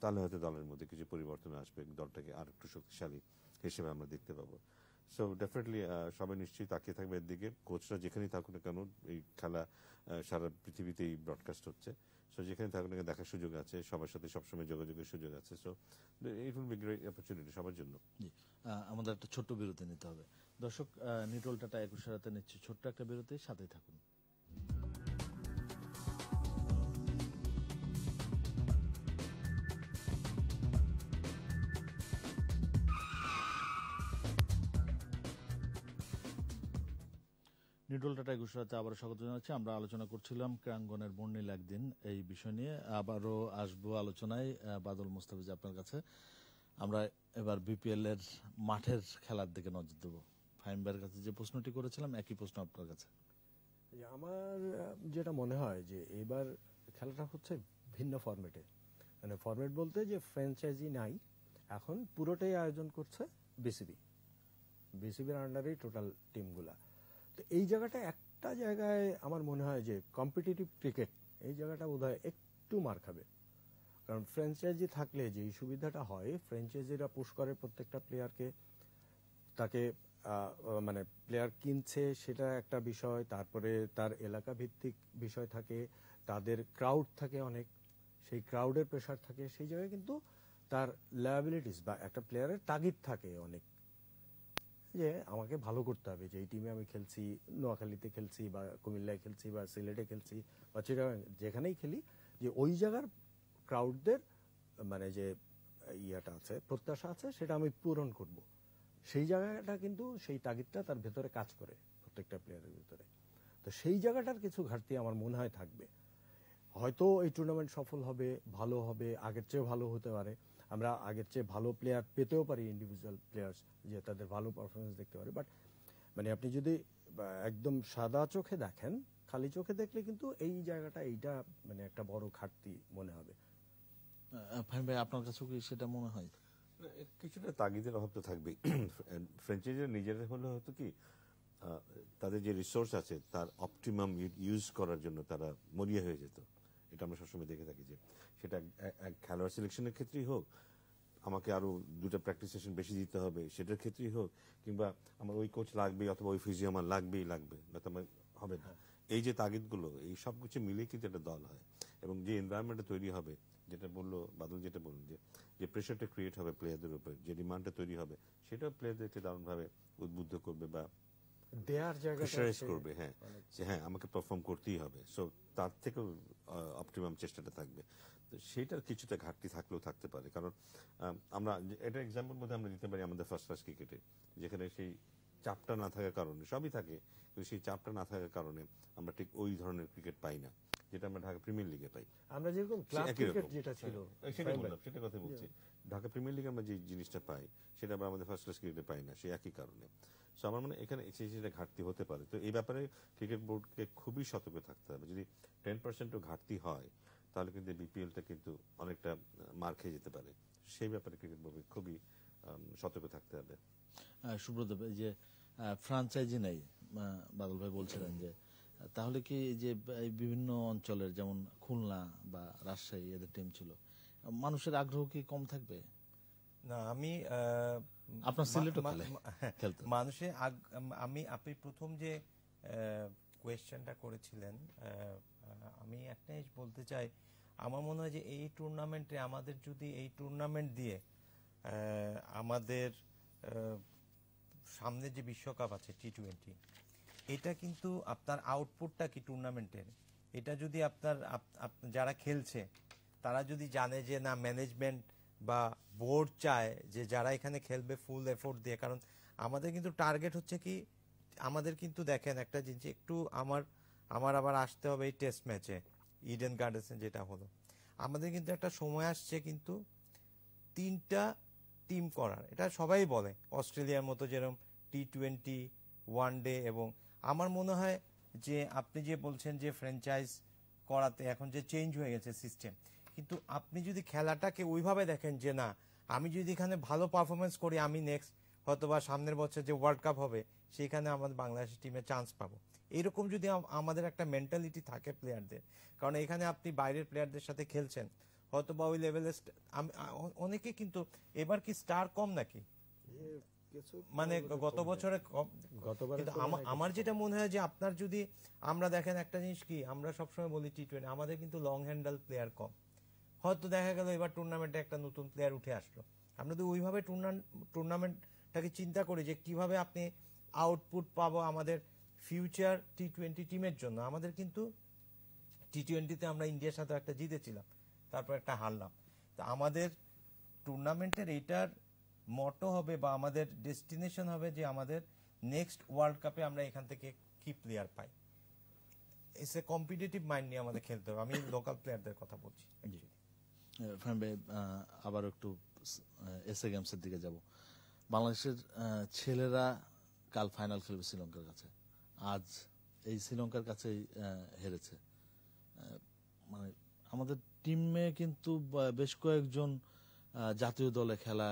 তাহলে হয়তো দলের মধ্যে কিছু পরিবর্তন আসবে দলটাকে আর একটু শক্তিশালী হিসেবে আমরা দেখতে পাবো সো ডেফিনেটলি uh, সবাই নিশ্চয়ই তাকিয়ে থাকবে এর দিকে কোচরা যেখানেই থাকুক না কেন এই খেলা সারা পৃথিবীতেই ব্রডকাস্ট হচ্ছে সো যেখানে থাকুক না দেখার সুযোগ আছে সবার সাথে সবসময় যোগাযোগের সুযোগ আছে so it will be great opportunity সবার জন্য আমাদের একটা ছোট্ট বিরতি নিতে হবে দর্শক টাটা একুশ রাতে নিচ্ছে ছোট্ট একটা বিরতি সাথেই থাকুন নিডল টাটা ঘোষণাতে আবারও স্বাগত জানাচ্ছি আমরা আলোচনা করছিলাম ক্রাঙ্গনের বর্ণিল একদিন এই বিষয় নিয়ে আবারও আসবো আলোচনায় বাদল মুস্তাফিজ আপনার কাছে আমরা এবার বিপিএল এর মাঠের খেলার দিকে নজর দেব ফাইমবার কাছে যে প্রশ্নটি করেছিলাম একই প্রশ্ন আপনার কাছে আমার যেটা মনে হয় যে এবার খেলাটা হচ্ছে ভিন্ন ফরম্যাটে মানে ফরম্যাট বলতে যে ফ্র্যাঞ্চাইজি নাই এখন পুরোটাই আয়োজন করছে বিসিবি বিসিবির আন্ডারেই টোটাল টিমগুলা তো এই জায়গাটা একটা জায়গায় আমার মনে হয় যে কম্পিটিটিভ ক্রিকেট এই জায়গাটা বোধ একটু মার খাবে কারণ ফ্র্যাঞ্চাইজি থাকলে যে সুবিধাটা হয় ফ্র্যাঞ্চাইজিরা পুশ করে প্রত্যেকটা প্লেয়ারকে তাকে মানে প্লেয়ার কিনছে সেটা একটা বিষয় তারপরে তার এলাকা ভিত্তিক বিষয় থাকে তাদের ক্রাউড থাকে অনেক সেই ক্রাউডের প্রেশার থাকে সেই জায়গায় কিন্তু তার লায়াবিলিটিস বা একটা প্লেয়ারের তাগিদ থাকে অনেক যে আমাকে ভালো করতে হবে যে এই টিমে আমি খেলছি নোয়াখালীতে খেলছি বা কুমিল্লায় খেলছি বা সিলেটে খেলছি বা চিটাগাং যেখানেই খেলি যে ওই জায়গার ক্রাউডদের মানে যে ইয়াটা আছে প্রত্যাশা আছে সেটা আমি পূরণ করব সেই জায়গাটা কিন্তু সেই তাগিদটা তার ভেতরে কাজ করে প্রত্যেকটা প্লেয়ারের ভেতরে তো সেই জায়গাটার কিছু ঘাটতি আমার মনে হয় থাকবে হয়তো এই টুর্নামেন্ট সফল হবে ভালো হবে আগের চেয়ে ভালো হতে পারে আমরা আগের চেয়ে ভালো প্লেয়ার পেতেও পারি ইন্ডিভিজুয়াল প্লেয়ার্স যে তাদের ভালো পারফরমেন্স দেখতে পারি বাট মানে আপনি যদি একদম সাদা চোখে দেখেন খালি চোখে দেখলে কিন্তু এই জায়গাটা এইটা মানে একটা বড় ঘাটতি মনে হবে ভাই আপনার কাছে কি সেটা মনে হয় কিছুটা তাগিদের অভাব তো থাকবেই ফ্র্যাঞ্চাইজিরা নিজেরা হলে হয়তো কি তাদের যে রিসোর্স আছে তার অপটিমাম ইউজ করার জন্য তারা মরিয়া হয়ে যেত এটা আমরা সবসময় দেখে থাকি যে সেটা এক খেলোয়াড় সিলেকশনের ক্ষেত্রেই হোক আমাকে আরো দুটা প্র্যাকটিস সেশন বেশি দিতে হবে সেটার ক্ষেত্রেই হোক কিংবা আমার ওই কোচ লাগবে অথবা ওই ফিজিও আমার লাগবেই লাগবে নয়তো আমার হবে না এই যে তাগিদগুলো এই সব কিছু মিলে কিন্তু একটা দল হয় এবং যে এনভায়রনমেন্টটা তৈরি হবে যেটা বললো বাদল যেটা বললেন যে যে প্রেশারটা ক্রিয়েট হবে প্লেয়ারদের উপরে যে ডিমান্ডটা তৈরি হবে সেটা প্লেয়ারদেরকে দারুণভাবে উদ্বুদ্ধ করবে বা দেয়ার জায়গা করবে হ্যাঁ যে হ্যাঁ আমাকে পারফর্ম করতেই হবে সো তার অপটিমাম চেষ্টাটা থাকবে তো সেটার কিছুটা ঘাটতি থাকলেও থাকতে পারে কারণ আমরা এটা এক্সাম্পল মধ্যে আমরা দিতে পারি আমাদের ফার্স্ট ক্লাস ক্রিকেটে যেখানে সেই চাপটা না থাকার কারণে সবই থাকে কিন্তু সেই চাপটা না থাকার কারণে আমরা ঠিক ওই ধরনের ক্রিকেট পাই না যেটা আমরা ঢাকা প্রিমিয়ার লিগে পাই আমরা যেরকম ক্লাব ক্রিকেট যেটা ছিল হ্যাঁ, হ্যাঁ, সেটা বললাম সেটা কথা বলছি ঢাকা প্রিমিয়ার লিগে আমরা যে জিনিসটা পাই সেটা আমরা আমাদের ফার্স্ট ক্লাস ক্রিকেটে পাই না সেই একই কারণে সো আমার মনে এখানে সেই ঘাটতি হতে পারে তো এই ব্যাপারে ক্রিকেট বোর্ডকে খুবই সতর্ক থাকতে হবে যদি টেন পার্সেন্টও ঘাটতি হয় তাহলে কিন্তু বিপিএলটা কিন্তু অনেকটা মার খেয়ে যেতে পারে সেই ব্যাপারে ক্রিকেট বোর্ডকে খুবই সতর্ক থাকতে হবে সুব্রত যে ফ্রাঞ্চাইজি নাই বাদল ভাই বলছিলেন যে তাহলে কি যে বিভিন্ন অঞ্চলের যেমন খুলনা বা রাজশাহী এদের টিম ছিল মানুষের আগ্রহ কি কম থাকবে না আমি আপনার সিলেটও খেলে মানুষে আমি আপনি প্রথম যে কোয়েশ্চেনটা করেছিলেন আমি একটাই বলতে চাই আমার মনে হয় যে এই টুর্নামেন্টে আমাদের যদি এই টুর্নামেন্ট দিয়ে আমাদের সামনে যে বিশ্বকাপ আছে টি টোয়েন্টি এটা কিন্তু আপনার আউটপুটটা কি টুর্নামেন্টের এটা যদি আপনার যারা খেলছে তারা যদি জানে যে না ম্যানেজমেন্ট বা বোর্ড চায় যে যারা এখানে খেলবে ফুল এফোর্ট দিয়ে কারণ আমাদের কিন্তু টার্গেট হচ্ছে কি আমাদের কিন্তু দেখেন একটা জিনিস একটু আমার আমার আবার আসতে হবে এই টেস্ট ম্যাচে ইডেন গার্ডেন্সে যেটা হলো আমাদের কিন্তু একটা সময় আসছে কিন্তু তিনটা টিম করার এটা সবাই বলে অস্ট্রেলিয়ার মতো যেরকম টি টোয়েন্টি ওয়ান ডে এবং আমার মনে হয় যে আপনি যে বলছেন যে ফ্র্যাঞ্চাইজ করাতে এখন যে চেঞ্জ হয়ে গেছে সিস্টেম কিন্তু আপনি যদি খেলাটাকে ওইভাবে দেখেন যে না আমি যদি এখানে ভালো পারফরমেন্স করি আমি নেক্সট হয়তো বা সামনের বছর যে ওয়ার্ল্ড কাপ হবে সেখানে আমাদের বাংলাদেশের টিমে চান্স পাবো এরকম যদি আমাদের একটা মেন্টালিটি থাকে প্লেয়ারদের কারণ এখানে আপনি বাইরের প্লেয়ারদের সাথে খেলছেন হয়তো বা ওই লেভেলে অনেকে কিন্তু এবার কি স্টার কম নাকি মানে গত বছরে আমার যেটা মনে হয় যে আপনার যদি আমরা দেখেন একটা জিনিস কি আমরা সবসময় বলি টি টোয়েন্টি আমাদের কিন্তু লং হ্যান্ডাল প্লেয়ার কম হয়তো দেখা গেল এবার টুর্নামেন্টে একটা নতুন প্লেয়ার উঠে আসলো আমরা তো ওইভাবে টুর্নামেন্টটাকে চিন্তা করি যে কিভাবে আপনি আউটপুট পাবো আমাদের ফিউচার টি টোয়েন্টি টিমের জন্য আমাদের কিন্তু টি টোয়েন্টিতে আমরা ইন্ডিয়ার সাথে একটা জিতেছিলাম তারপর একটা হারলাম তো আমাদের টুর্নামেন্টের এইটার মটো হবে বা আমাদের ডেস্টিনেশন হবে যে আমাদের নেক্সট ওয়ার্ল্ড কাপে আমরা এখান থেকে কি প্লেয়ার পাই এসে কম্পিটিটিভ মাইন্ড নিয়ে আমাদের খেলতে হবে আমি লোকাল প্লেয়ারদের কথা বলছি আবার একটু এসএ গেমসের দিকে যাব বাংলাদেশের ছেলেরা কাল ফাইনাল খেলবে শ্রীলঙ্কার কাছে আজ এই শ্রীলঙ্কার কাছেই হেরেছে মানে আমাদের টিমে কিন্তু বেশ কয়েকজন জাতীয় দলে খেলা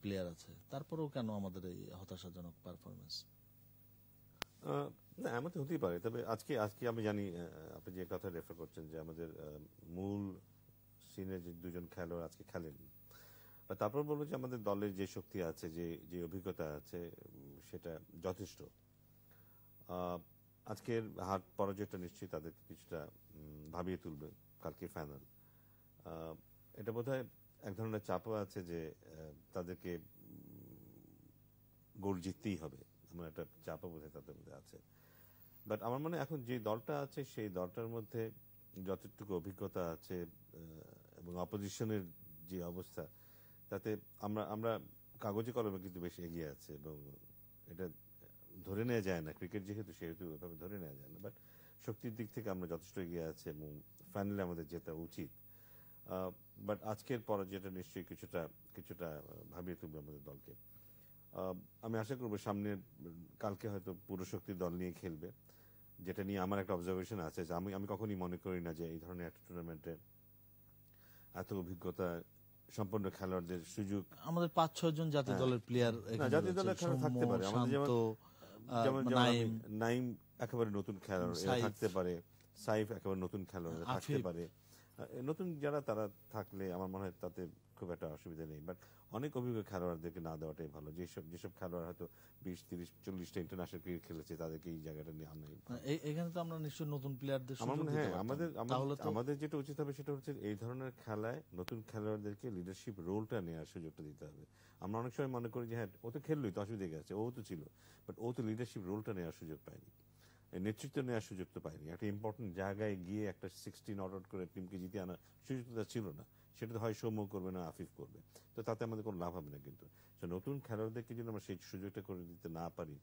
প্লেয়ার আছে তারপরেও কেন আমাদের এই হতাশাজনক পারফরমেন্স না এমন হতেই পারে তবে আজকে আজকে আমি জানি আপনি যে কথা রেফার করছেন যে আমাদের মূল সিনিয়র যে দুজন খেলোয়াড় আজকে বা তারপর বলবো যে আমাদের দলের যে শক্তি আছে যে যে অভিজ্ঞতা আছে সেটা যথেষ্ট আজকের হাট পরাজয়টা নিশ্চয়ই তাদের কিছুটা ভাবিয়ে তুলবে কালকে ফাইনাল এটা বোধ এক ধরনের চাপও আছে যে তাদেরকে গোল জিততেই হবে এমন একটা চাপও বোধ তাদের মধ্যে আছে বাট আমার মনে এখন যে দলটা আছে সেই দলটার মধ্যে যতটুকু অভিজ্ঞতা আছে এবং অপোজিশনের যে অবস্থা তাতে আমরা আমরা কাগজে কলমে কিন্তু বেশ এগিয়ে আছে এবং এটা ধরে নেওয়া যায় না ক্রিকেট যেহেতু সেহেতু ওভাবে ধরে নেওয়া যায় না বাট শক্তির দিক থেকে আমরা যথেষ্ট এগিয়ে আছে এবং ফাইনালে আমাদের যেটা উচিত বাট আজকের পরাজয়টা নিশ্চয়ই কিছুটা কিছুটা ভাবিয়ে তুলবে আমাদের দলকে আমি আশা করবো সামনে কালকে হয়তো পুরো শক্তির দল নিয়ে খেলবে যেটা নিয়ে আমার একটা অবজারভেশন আছে যে আমি আমি কখনই মনে করি না যে এই ধরনের একটা টুর্নামেন্টে এত অভিজ্ঞতা সম্পন্ন খেলোয়াড়দের সুযোগ আমাদের পাঁচ ছয় জন জাতীয় হ্যাঁ। দলের প্লেয়ার জাতীয় দলের থাকতে পারে আমাদের যেমন নাইম একেবারে নতুন খেলোয়াড় থাকতে পারে সাইফ একেবারে নতুন খেলোয়াড় থাকতে পারে নতুন যারা তারা থাকলে আমার মনে হয় তাতে খুব একটা অসুবিধা নেই বাট অনেক অভিজ্ঞ খেলোয়াড়দেরকে না দেওয়াটাই ভালো যেসব যেসব খেলোয়াড় হয়তো বিশ তিরিশ চল্লিশটা ইন্টারন্যাশনাল ক্রিকেট খেলেছে তাদেরকে এই জায়গাটা নিয়ে আনাই মানে এখানে তো আমরা নিশ্চয়ই নতুন প্লেয়ারদের আমার মনে হয় আমাদের আমাদের যেটা উচিত হবে সেটা হচ্ছে এই ধরনের খেলায় নতুন খেলোয়াড়দেরকে লিডারশিপ রোলটা নেওয়ার সুযোগটা দিতে হবে আমরা অনেক সময় মনে করি যে হ্যাঁ ও তো খেললোই তো অসুবিধে গেছে ও তো ছিল বাট ও তো লিডারশিপ রোলটা নেওয়ার সুযোগ পায়নি নেতৃত্ব নেওয়ার সুযোগ তো পায়নি একটা ইম্পর্টেন্ট জায়গায় গিয়ে একটা সিক্সটিন আউট করে টিমকে জিতে আনার সুযোগ ছিল না সেটা হয় সৌম্য করবে না আফিফ করবে তো তাতে আমাদের কোনো লাভ হবে না কিন্তু নতুন খেলোয়াড়দেরকে যদি আমরা সেই সুযোগটা করে দিতে না পারি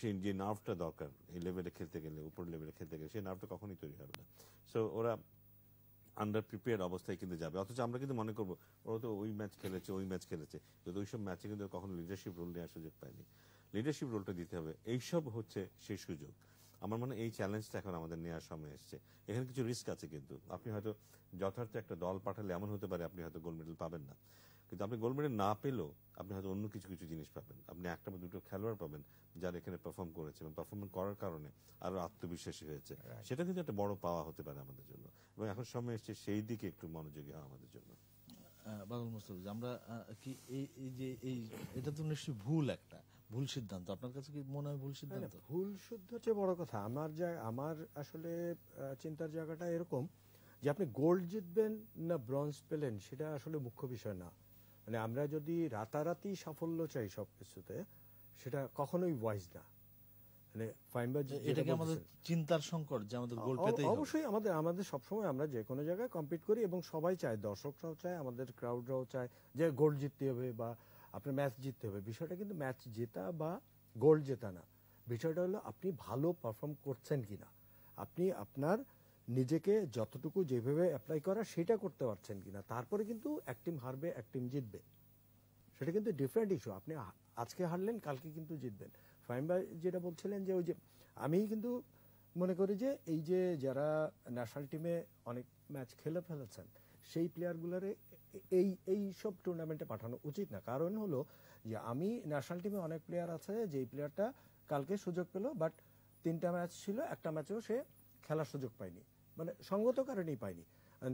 সেই যে নার্ভটা দরকার এই লেভেলে খেলতে গেলে উপর লেভেলে খেলতে গেলে সেই নার্ভটা কখনই তৈরি হবে না সো ওরা আন্ডার প্রিপেয়ার অবস্থায় কিন্তু যাবে অথচ আমরা কিন্তু মনে করবো ওরা তো ওই ম্যাচ খেলেছে ওই ম্যাচ খেলেছে কিন্তু ওইসব ম্যাচে কিন্তু কখনো লিডারশিপ রোল নেওয়ার সুযোগ পায়নি লিডারশিপ রোলটা দিতে হবে এইসব হচ্ছে সেই সুযোগ আমার মনে এই চ্যালেঞ্জটা এখন আমাদের নেওয়ার সময় এসছে এখানে কিছু রিস্ক আছে কিন্তু আপনি হয়তো যথার্থ একটা দল পাঠালে এমন হতে পারে আপনি হয়তো গোল্ড মেডেল পাবেন না কিন্তু আপনি গোল্ড মেডেল না পেলেও আপনি হয়তো অন্য কিছু কিছু জিনিস পাবেন আপনি একটা বা দুটো খেলোয়াড় পাবেন যারা এখানে পারফর্ম করেছে এবং পারফর্ম করার কারণে আরো আত্মবিশ্বাসী হয়েছে সেটা কিন্তু একটা বড় পাওয়া হতে পারে আমাদের জন্য এবং এখন সময় এসছে সেই দিকে একটু মনোযোগী হওয়া আমাদের জন্য মুস্তফিজ আমরা কি এই যে এই এটা তো নিশ্চয়ই ভুল একটা ভুল সিদ্ধান্ত আপনার কাছে কি মনে হয় ভুল সিদ্ধান্ত ভুল শুদ্ধ হচ্ছে বড় কথা আমার যা আমার আসলে চিন্তার জায়গাটা এরকম যে আপনি গোল্ড জিতবেন না ব্রঞ্জ পেলেন সেটা আসলে মুখ্য বিষয় না মানে আমরা যদি রাতারাতি সাফল্য চাই সব কিছুতে সেটা কখনোই ওয়াইজ না মানে ফাইনবার এটা কি আমাদের চিন্তার সংকট যে আমাদের গোল পেতেই অবশ্যই আমাদের আমাদের সব সময় আমরা যে কোনো জায়গায় কম্পিট করি এবং সবাই চায় দর্শকরাও চায় আমাদের ক্রাউডরাও চায় যে গোল জিততে হবে বা আপনার ম্যাচ জিততে হবে বিষয়টা কিন্তু ম্যাচ জেতা বা গোল জেতা না বিষয়টা হলো আপনি ভালো পারফর্ম করছেন কি না আপনি আপনার নিজেকে যতটুকু যেভাবে অ্যাপ্লাই করা সেটা করতে পারছেন কিনা তারপরে কিন্তু এক টিম হারবে এক টিম জিতবে সেটা কিন্তু ডিফারেন্ট ইস্যু আপনি আজকে হারলেন কালকে কিন্তু জিতবেন ফাইন ভাই যেটা বলছিলেন যে ওই যে আমি কিন্তু মনে করি যে এই যে যারা ন্যাশনাল টিমে অনেক ম্যাচ খেলে ফেলেছেন সেই প্লেয়ারগুলোরে এই এই সব টুর্নামেন্টে পাঠানো উচিত না কারণ হলো যে আমি ন্যাশনাল টিমে অনেক প্লেয়ার আছে যেই প্লেয়ারটা কালকে সুযোগ পেল বাট তিনটা ম্যাচ ছিল একটা ম্যাচেও সে খেলার সুযোগ পায়নি মানে সঙ্গত কারণেই পায়নি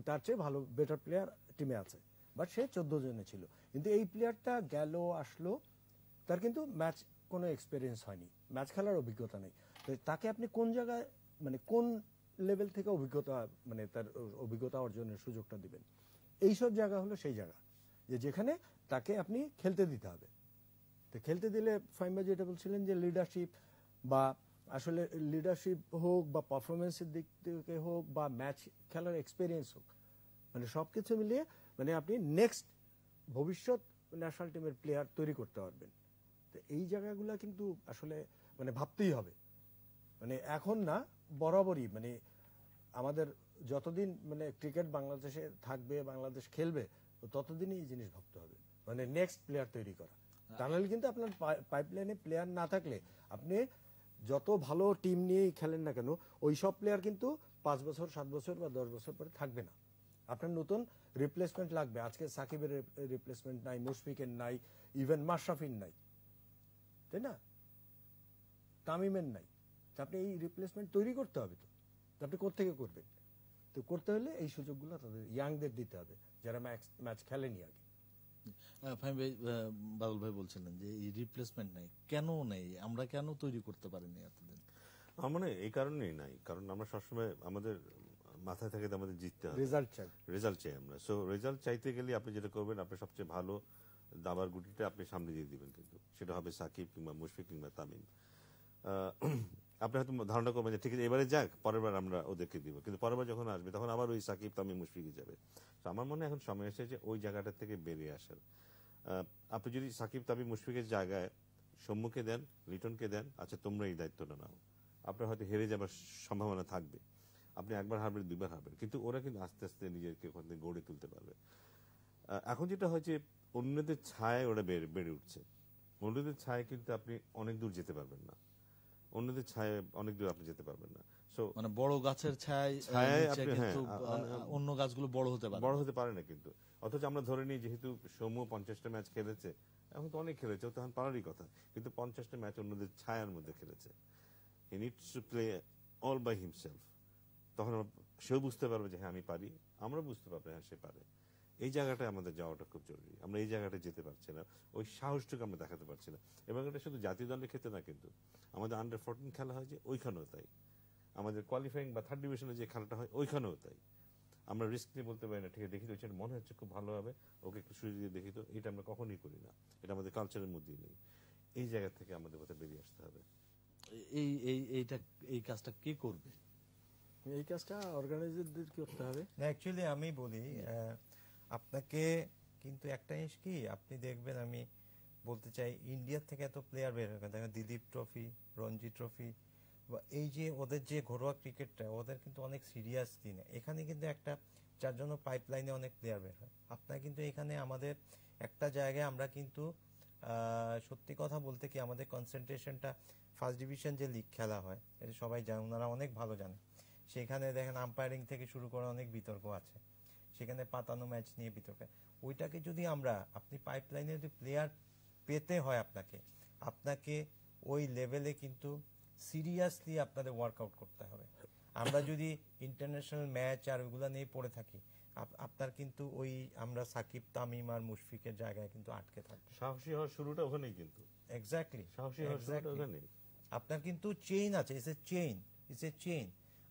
তার চেয়ে ভালো বেটার প্লেয়ার টিমে আছে বাট সে চোদ্দ জনে ছিল কিন্তু এই প্লেয়ারটা গেল আসলো তার কিন্তু ম্যাচ কোনো এক্সপিরিয়েন্স হয়নি ম্যাচ খেলার অভিজ্ঞতা নেই তো তাকে আপনি কোন জায়গায় মানে কোন লেভেল থেকে অভিজ্ঞতা মানে তার অভিজ্ঞতা অর্জনের সুযোগটা দিবেন এইসব জায়গা হলো সেই জায়গা যে যেখানে তাকে আপনি খেলতে দিতে হবে তো খেলতে দিলে ফাইমবা যেটা বলছিলেন যে লিডারশিপ বা আসলে লিডারশিপ হোক বা পারফরমেন্সের দিক থেকে হোক বা ম্যাচ খেলার এক্সপিরিয়েন্স হোক মানে সব কিছু মিলিয়ে মানে আপনি নেক্সট ভবিষ্যৎ ন্যাশনাল টিমের প্লেয়ার তৈরি করতে পারবেন তো এই জায়গাগুলো কিন্তু আসলে মানে ভাবতেই হবে মানে এখন না বরাবরই মানে আমাদের যতদিন মানে ক্রিকেট বাংলাদেশে থাকবে বাংলাদেশ খেলবে ততদিনই এই জিনিস ভাবতে হবে মানে নেক্সট প্লেয়ার তৈরি করা তা হ্যাঁ। কিন্তু আপনার পাইপলাইনে প্লেয়ার না থাকলে আপনি যত ভালো টিম নিয়েই খেলেন না কেন ওই সব প্লেয়ার কিন্তু পাঁচ বছর সাত বছর বা দশ বছর পরে থাকবে না আপনার নতুন রিপ্লেসমেন্ট লাগবে আজকে সাকিবের রিপ্লেসমেন্ট নাই মুশফিকের নাই ইভেন মাশরাফির নাই তাই না তামিমের নাই আপনি এই রিপ্লেসমেন্ট তৈরি করতে হবে তো আপনি কোথেকে করবেন তো করতে হলে এই সুযোগগুলো তাদের ইয়াংদের দিতে হবে যারা ম্যাচ খেলেনি আগে ফাহিম ভাই বাদল ভাই বলছিলেন যে এই রিপ্লেসমেন্ট নাই কেন নেই আমরা কেন তৈরি করতে পারিনি এতদিন মানে এই কারণেই নাই কারণ আমরা সবসময় আমাদের মাথায় থাকে আমাদের জিততে হবে রেজাল্ট চাই রেজাল্ট চাই আমরা সো রেজাল্ট চাইতে গেলে আপনি যেটা করবেন আপনি সবচেয়ে ভালো দাবার গুটিটা আপনি সামনে দিয়ে দিবেন কিন্তু সেটা হবে সাকিব কিংবা মুশফিক কিংবা তামিম আপনি হয়তো ধারণা করবেন যে ঠিক আছে এবারে যাক পরের বার আমরা ওদেরকে দিব কিন্তু পরের বার যখন আসবে তখন আবার ওই সাকিব তামি মুশফিকই যাবে তো আমার মনে এখন সময় এসেছে যে ওই জায়গাটা থেকে বেরিয়ে আসার আপনি যদি সাকিব তামি মুশফিকের জায়গায় সম্মুখে দেন লিটনকে দেন আচ্ছা তোমরা এই দায়িত্বটা নাও আপনার হয়তো হেরে যাবার সম্ভাবনা থাকবে আপনি একবার হারবেন দুবার হারবেন কিন্তু ওরা কিন্তু আস্তে আস্তে নিজেকে থেকে গড়ে তুলতে পারবে এখন যেটা হয় যে অন্যদের ছায় ওরা বেড়ে উঠছে অন্যদের ছায় কিন্তু আপনি অনেক দূর যেতে পারবেন না অন্যদের ছায় অনেক দূর আপনি যেতে পারবেন না মানে বড় গাছের হ্যাঁ, অন্য গাছগুলো বড় হতে পারে বড় হতে পারে না কিন্তু অথচ আমরা ধরে নিই যেহেতু পঞ্চাশটা ম্যাচ খেলেছে এখন তো অনেক খেলেছে তখন পারারই কথা কিন্তু পঞ্চাশটা ম্যাচ অন্যদের ছায়ার মধ্যে খেলেছে প্লে অল বাই হিমসেলফ তখন সেও বুঝতে পারবে যে হ্যাঁ আমি পারি আমরা বুঝতে পারবো হ্যাঁ সে পারে এই জায়গাটায় আমাদের যাওয়াটা খুব জরুরি আমরা এই জায়গাটায় যেতে পারছি না ওই সাহসটুকু আমরা দেখাতে পারছি না এবং এটা শুধু জাতীয় দলের ক্ষেত্রে না কিন্তু আমাদের আন্ডার ফোরটিন খেলা হয় যে ওইখানেও তাই আমাদের কোয়ালিফাইং বা থার্ড ডিভিশনে যে খেলাটা হয় ওইখানেও তাই আমরা রিস্ক নিয়ে বলতে পারি না ঠিক দেখি তো মনে হচ্ছে খুব ভালো হবে ওকে একটু সুযোগ দিয়ে দেখি তো এটা আমরা কখনই করি না এটা আমাদের কালচারের মধ্যেই নেই এই জায়গা থেকে আমাদের কোথায় বেরিয়ে আসতে হবে এই এই এইটা এই কাজটা কে করবে এই কাজটা অর্গানাইজারদের করতে হবে না অ্যাকচুয়ালি আমি বলি আপনাকে কিন্তু একটা জিনিস কি আপনি দেখবেন আমি বলতে চাই ইন্ডিয়ার থেকে এত প্লেয়ার বের হয়ে দেখেন দিলীপ ট্রফি রঞ্জি ট্রফি বা এই যে ওদের যে ঘরোয়া ক্রিকেটটা ওদের কিন্তু অনেক সিরিয়াস দিনে এখানে কিন্তু একটা যার জন্য পাইপলাইনে অনেক প্লেয়ার বের হয় আপনার কিন্তু এখানে আমাদের একটা জায়গায় আমরা কিন্তু সত্যি কথা বলতে কি আমাদের কনসেন্ট্রেশনটা ফার্স্ট ডিভিশন যে লিগ খেলা হয় এটা সবাই জানে ওনারা অনেক ভালো জানে সেখানে দেখেন আম্পায়ারিং থেকে শুরু করে অনেক বিতর্ক আছে সেখানে পাতানো ম্যাচ নিয়ে বিতর্কে ওইটাকে যদি আমরা আপনি পাইপলাইনে যদি প্লেয়ার পেতে হয় আপনাকে আপনাকে ওই লেভেলে কিন্তু সিরিয়াসলি আপনাদের ওয়ার্কআউট করতে হবে আমরা যদি ইন্টারন্যাশনাল ম্যাচ আর ওইগুলো নিয়ে পড়ে থাকি আপনার কিন্তু ওই আমরা সাকিব তামিম আর মুশফিকের জায়গায় কিন্তু আটকে থাকবো সাহসী হওয়ার শুরুটা ওখানেই কিন্তু এক্স্যাক্টলি সাহসী হওয়ার শুরুটা ওখানেই আপনার কিন্তু চেইন আছে it's a chain it's a chain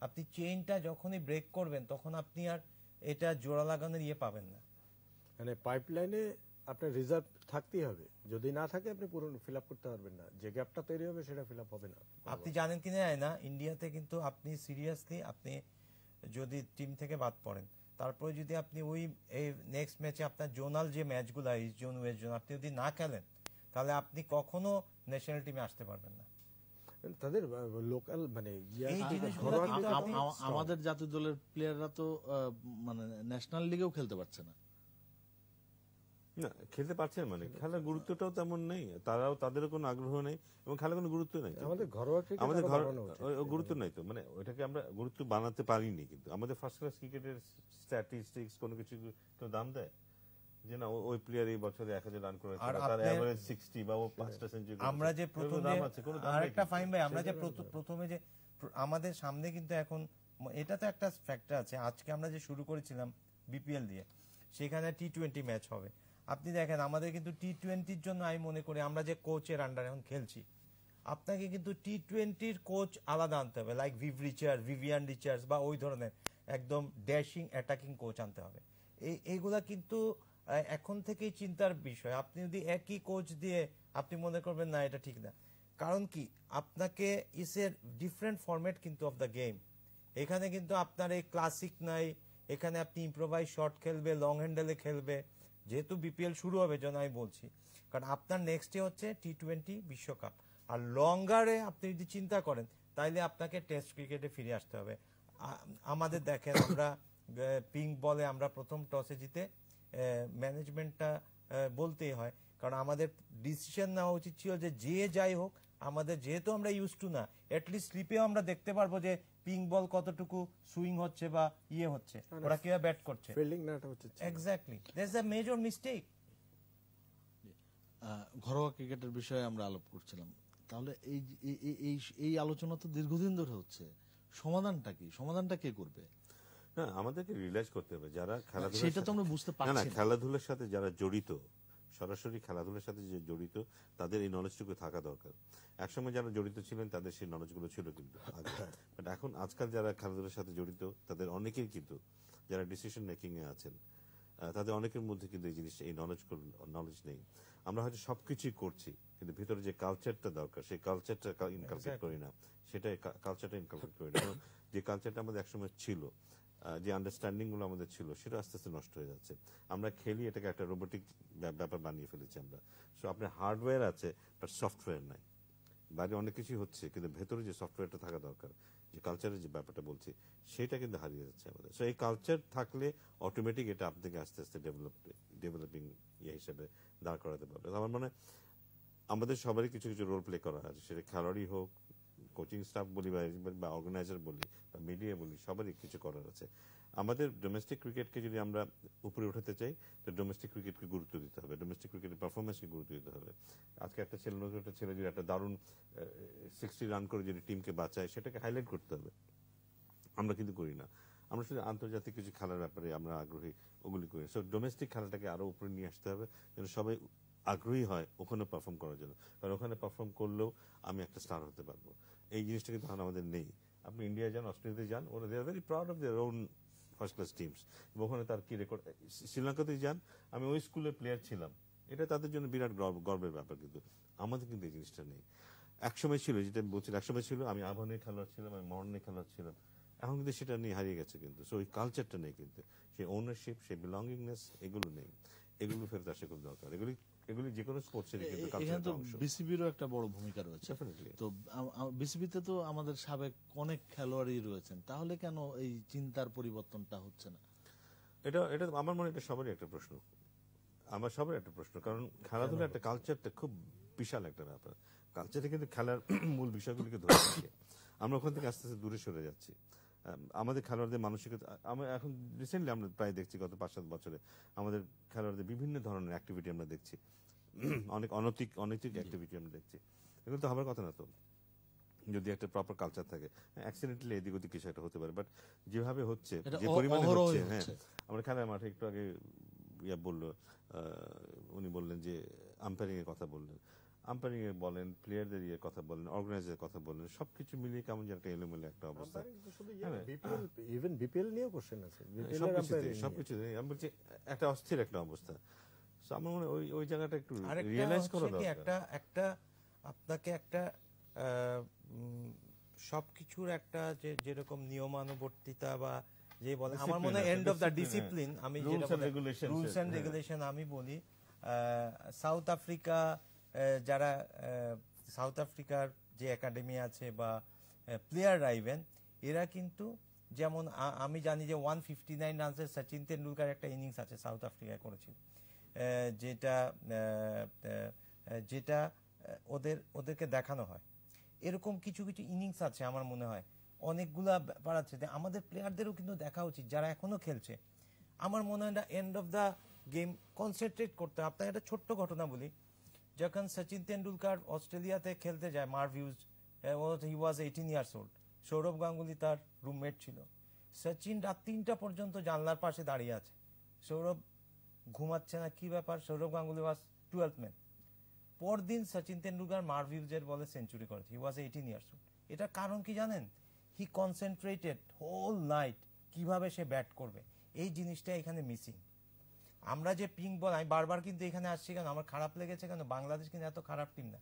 আপনি চেইনটা যখনই ব্রেক করবেন তখন আপনি আর এটা জোড়া লাগানোর ইয়ে পাবেন না মানে পাইপলাইনে আপনার রিজার্ভ থাকতেই হবে যদি না থাকে আপনি পুরো ফিল আপ করতে পারবেন না যে গ্যাপটা তৈরি হবে সেটা ফিল আপ হবে না আপনি জানেন কি না না ইন্ডিয়াতে কিন্তু আপনি সিরিয়াসলি আপনি যদি টিম থেকে বাদ পড়েন তারপরে যদি আপনি ওই এই নেক্সট ম্যাচে আপনার জোনাল যে ম্যাচগুলো ইস জোন ওয়েস্ট জোন আপনি যদি না খেলেন তাহলে আপনি কখনো ন্যাশনাল টিমে আসতে পারবেন না তাদের লোকাল মানে আমাদের জাতীয় দলের প্লেয়াররা তো মানে ন্যাশনাল লিগেও খেলতে পারছে না না খেলতে পারছে মানে খেলার গুরুত্বটাও তেমন নেই তারাও তাদেরও কোনো আগ্রহ নেই এবং খেলার কোনো গুরুত্ব নেই আমাদের ঘরোয়া আমাদের গুরুত্ব নেই তো মানে ওইটাকে আমরা গুরুত্ব বানাতে পারিনি কিন্তু আমাদের ফার্স্ট ক্লাস ক্রিকেটের স্ট্যাটিস্টিক্স কোনো কিছু দাম দেয় যে না ওই প্লেয়ার এই বছরে 1000 রান করেছে তার এভারেজ 60 বা ও পাঁচটা সেঞ্চুরি আমরা যে প্রথমে আরেকটা ফাইন ভাই আমরা যে প্রথমে যে আমাদের সামনে কিন্তু এখন এটা তো একটা ফ্যাক্টর আছে আজকে আমরা যে শুরু করেছিলাম বিপিএল দিয়ে সেখানে টি টোয়েন্টি ম্যাচ হবে আপনি দেখেন আমাদের কিন্তু টি টোয়েন্টির জন্য আমি মনে করি আমরা যে কোচের আন্ডারে এখন খেলছি আপনাকে কিন্তু টি টোয়েন্টির কোচ আলাদা আনতে হবে like Viv Richards Vivian Richards বা ওই ধরনের একদম ড্যাশিং অ্যাটাকিং কোচ আনতে হবে এই এইগুলা কিন্তু এখন থেকেই চিন্তার বিষয় আপনি যদি একই কোচ দিয়ে আপনি মনে করবেন না এটা ঠিক না কারণ কি আপনাকে ইসের ডিফারেন্ট ফরম্যাট কিন্তু অফ দ্য গেম এখানে কিন্তু আপনার এই ক্লাসিক নাই এখানে আপনি ইম্প্রোভাইজ শট খেলবে লং হ্যান্ডেলে খেলবে যেহেতু বিপিএল শুরু হবে যেন আমি বলছি কারণ আপনার নেক্সটে হচ্ছে টি টোয়েন্টি বিশ্বকাপ আর লঙ্গারে আপনি যদি চিন্তা করেন তাইলে আপনাকে টেস্ট ক্রিকেটে ফিরে আসতে হবে আমাদের দেখেন আমরা পিঙ্ক বলে আমরা প্রথম টসে জিতে ম্যানেজমেন্টটা বলতেই হয় কারণ আমাদের ডিসিশন নেওয়া উচিত ছিল যে যে যাই হোক আমাদের যেহেতু আমরা ইউজ টু না অ্যাটলিস্ট স্লিপেও আমরা দেখতে পারবো যে পিং বল কতটুকু সুইং হচ্ছে বা ইয়ে হচ্ছে মানে ওরা কিভাবে ব্যাট করছে ফিল্ডিং নাটা হচ্ছে exactly that's a major mistake ঘরোয়া ক্রিকেটের বিষয়ে আমরা আলোপ করছিলাম তাহলে এই এই এই আলোচনা তো দীর্ঘদিন ধরে হচ্ছে সমাধানটা কি সমাধানটা কে করবে না আমাদেরকে রিয়েলাইজ করতে হবে যারা খেলাধুলা সেটা তো আমরা বুঝতে পারছি না খেলাধুলার সাথে যারা জড়িত সরাসরি খেলাধুলার সাথে যে জড়িত তাদের এই নলেজটুকু থাকা দরকার একসময় যারা জড়িত ছিলেন তাদের সেই নলেজগুলো ছিল কিন্তু বাট হ্যাঁ। এখন আজকাল যারা খেলাধুলার সাথে জড়িত তাদের কিন্তু যারা ডিসিশন মেকিং এ আছেন তাদের অনেকের মধ্যে কিন্তু এই জিনিসটা এই নলেজ নলেজ নেই আমরা হয়তো সবকিছুই করছি কিন্তু ভিতরে যে কালচারটা দরকার সেই কালচারটা ইনকালকেট করি না সেটা কালচারটা ইনকালকেট করি না যে কালচারটা আমাদের একসময় ছিল যে আন্ডারস্ট্যান্ডিংগুলো আমাদের ছিল সেটা আস্তে আস্তে নষ্ট হয়ে যাচ্ছে আমরা খেলি এটাকে একটা রোবোটিক ব্যাপার বানিয়ে ফেলেছি আমরা সো আপনার হার্ডওয়্যার আছে বাট সফটওয়্যার নাই বাইরে অনেক কিছুই হচ্ছে কিন্তু ভেতরে যে সফটওয়্যারটা থাকা দরকার যে কালচারের যে ব্যাপারটা বলছি সেটা কিন্তু হারিয়ে যাচ্ছে আমাদের সো এই কালচার থাকলে অটোমেটিক এটা আপনাকে আস্তে আস্তে ডেভেলপ ডেভেলপিং ইয়ে হিসেবে দাঁড় করাতে পারবে আমার মনে আমাদের সবারই কিছু কিছু রোল প্লে করা আছে সেটা খেলোয়াড়ই হোক কোচিং স্টাফ বলি বা অর্গানাইজার বলি মিডিয়া বলি সবারই কিছু করার আছে আমাদের ডোমেস্টিক ক্রিকেটকে যদি আমরা উপরে উঠাতে চাই তো ডোমেস্টিক ক্রিকেটকে গুরুত্ব দিতে হবে ডোমেস্টিক ক্রিকেটের পারফরমেন্সকে গুরুত্ব দিতে হবে আজকে একটা ছেলে নতুন একটা ছেলে যদি একটা দারুণ সিক্সটি রান করে যদি টিমকে বাঁচায় সেটাকে হাইলাইট করতে হবে আমরা কিন্তু করি না আমরা শুধু আন্তর্জাতিক কিছু খেলার ব্যাপারে আমরা আগ্রহী ওগুলি করি সো ডোমেস্টিক খেলাটাকে আরো উপরে নিয়ে আসতে হবে যেন সবাই আগ্রহী হয় ওখানে পারফর্ম করার জন্য কারণ ওখানে পারফর্ম করলেও আমি একটা স্টার হতে পারবো এই জিনিসটা কিন্তু আমাদের নেই আপনি ইন্ডিয়া যান অস্ট্রেলিয়াতে যান ওরা they are very proud of their own first class teams ওখানে তার কি রেকর্ড শ্রীলঙ্কাতে যান আমি ওই স্কুলের প্লেয়ার ছিলাম এটা তাদের জন্য বিরাট গর্বের ব্যাপার কিন্তু আমাদের কিন্তু এই জিনিসটা নেই একসময় ছিল যেটা আমি বলছিলাম একসময় ছিল আমি আহ্বানের খেলোয়াড় ছিলাম আমি মরণের খেলোয়াড় ছিলাম এখন কিন্তু সেটা নিয়ে হারিয়ে গেছে কিন্তু সো ওই কালচারটা নেই কিন্তু সেই ওনারশিপ সেই বিলঙ্গিংনেস এগুলো নেই এগুলো ফেরত আসে খুব দরকার এগুলি এগুলি যে কোনো স্পোর্টসের কিন্তু এখানে তো একটা বড় ভূমিকা রয়েছে তো বিসিবিতে তো আমাদের সাবেক অনেক খেলোয়াড়ই রয়েছেন তাহলে কেন এই চিন্তার পরিবর্তনটা হচ্ছে না এটা এটা আমার মনে এটা সবারই একটা প্রশ্ন আমার একটা প্রশ্ন কারণ খেলাধুলা একটা কালচারটা খুব বিশাল একটা ব্যাপার কালচারে কিন্তু খেলার মূল বিষয়গুলিকে ধরে আমরা ওখান থেকে আস্তে আস্তে দূরে সরে যাচ্ছি আমাদের খেলোয়াড়দের মানসিকতা আমরা এখন রিসেন্টলি আমরা প্রায় দেখছি গত পাঁচ সাত বছরে আমাদের খেলোয়াড়দের বিভিন্ন ধরনের অ্যাক্টিভিটি আমরা দেখছি অনেক অনৈতিক অনৈতিক অ্যাক্টিভিটি আমরা দেখছি এগুলো তো হবার কথা না তো যদি একটা প্রপার কালচার থাকে অ্যাক্সিডেন্টালি এদিক ওদিক কিছু একটা হতে পারে বাট যেভাবে হচ্ছে যে পরিমাণে হচ্ছে হ্যাঁ আমরা খেলার মাঠে একটু আগে ইয়া বললো উনি বললেন যে আম্পায়ারিং এর কথা বললেন আম্পায়ারিং এর বলেন প্লেয়ারদের ইয়ে কথা বলেন অর্গানাইজার কথা বলেন সবকিছু মিলিয়ে কেমন যেন একটা এলোমেলো একটা অবস্থা ইভেন ইয়ে, হ্যাঁ, হ্যাঁ। বিপিএল নিয়ে কোশ্চেন আছে সবকিছুতে সবকিছু আমি বলছি একটা অস্থির একটা অবস্থা আমার মনে ওই ওই জায়গাটা একটু রিয়েলাইজ করা দরকার একটা একটা আপনাকে একটা সবকিছুর একটা যে যেরকম নিয়মানুবর্তিতা বা যে বলে আমার মনে হয় এন্ড অফ দ্য ডিসিপ্লিন আমি হ্যাঁ। যেটা রুলস এন্ড রেগুলেশন আমি বলি সাউথ আফ্রিকা যারা সাউথ আফ্রিকার যে একাডেমি আছে বা প্লেয়ার রাইভেন এরা কিন্তু যেমন আমি জানি যে ওয়ান ফিফটি নাইন রানসের সচিন তেন্ডুলকার একটা ইনিংস আছে সাউথ আফ্রিকায় করেছিল যেটা যেটা ওদের ওদেরকে দেখানো হয় এরকম কিছু কিছু ইনিংস আছে আমার মনে হয় অনেকগুলা ব্যাপার আছে যে আমাদের প্লেয়ারদেরও কিন্তু দেখা উচিত যারা এখনও খেলছে আমার মনে হয় না end of the game concentrate করতে আপনাকে একটা ছোট্ট ঘটনা বলি যখন সচিন তেন্ডুলকার অস্ট্রেলিয়াতে খেলতে যায় মার্ভিউজ he was eighteen years old Sourav Ganguly তার রুমমেট ছিল সচিন রাত তিনটা পর্যন্ত জানলার পাশে দাঁড়িয়ে আছে সৌরভ ঘুমাচ্ছে না কি ব্যাপার Sourav Ganguly was twelfth man পরদিন সচিন তেন্ডুলকার মার্ভিউজের বলে সেঞ্চুরি করেছে he was eighteen years old এটার কারণ কি জানেন হি কনসেন্ট্রেটেড হোল নাইট কিভাবে সে ব্যাট করবে এই জিনিসটা এখানে মিসিং আমরা যে পিঙ্ক বল আমি বারবার কিন্তু এখানে আসছি কেন আমার খারাপ লেগেছে কেন বাংলাদেশ কিন্তু এত খারাপ টিম না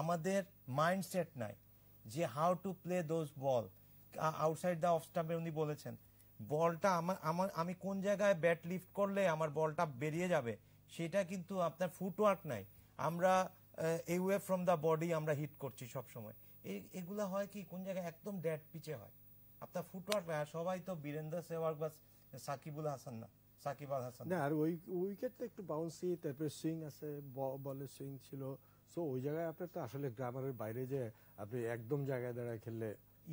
আমাদের মাইন্ডসেট নাই যে how to play those ball outside the off স্টাম্পে উনি বলেছেন বলটা আমার আমার আমি কোন জায়গায় ব্যাট লিফট করলে আমার বলটা বেরিয়ে যাবে সেটা কিন্তু আপনার ফুটওয়ার্ক নাই আমরা এওয়ে ফ্রম দ্য বডি আমরা হিট করছি সবসময় এগুলো হয় কি কোন জায়গায় একদম ড্যাট পিচে হয় আপনার ফুটওয়ার্ক সবাই তো বীরেন্দ্র সেহওয়াগ বা সাকিবুল হাসান না হাসান না আর ওই উইকেটটা একটু বাউন্সি তারপরে সুইং আছে বলের সুইং ছিল সো ওই জায়গায় আপনার তো আসলে গ্রামারের বাইরে যে আপনি একদম জায়গায় দাঁড়ায় খেললে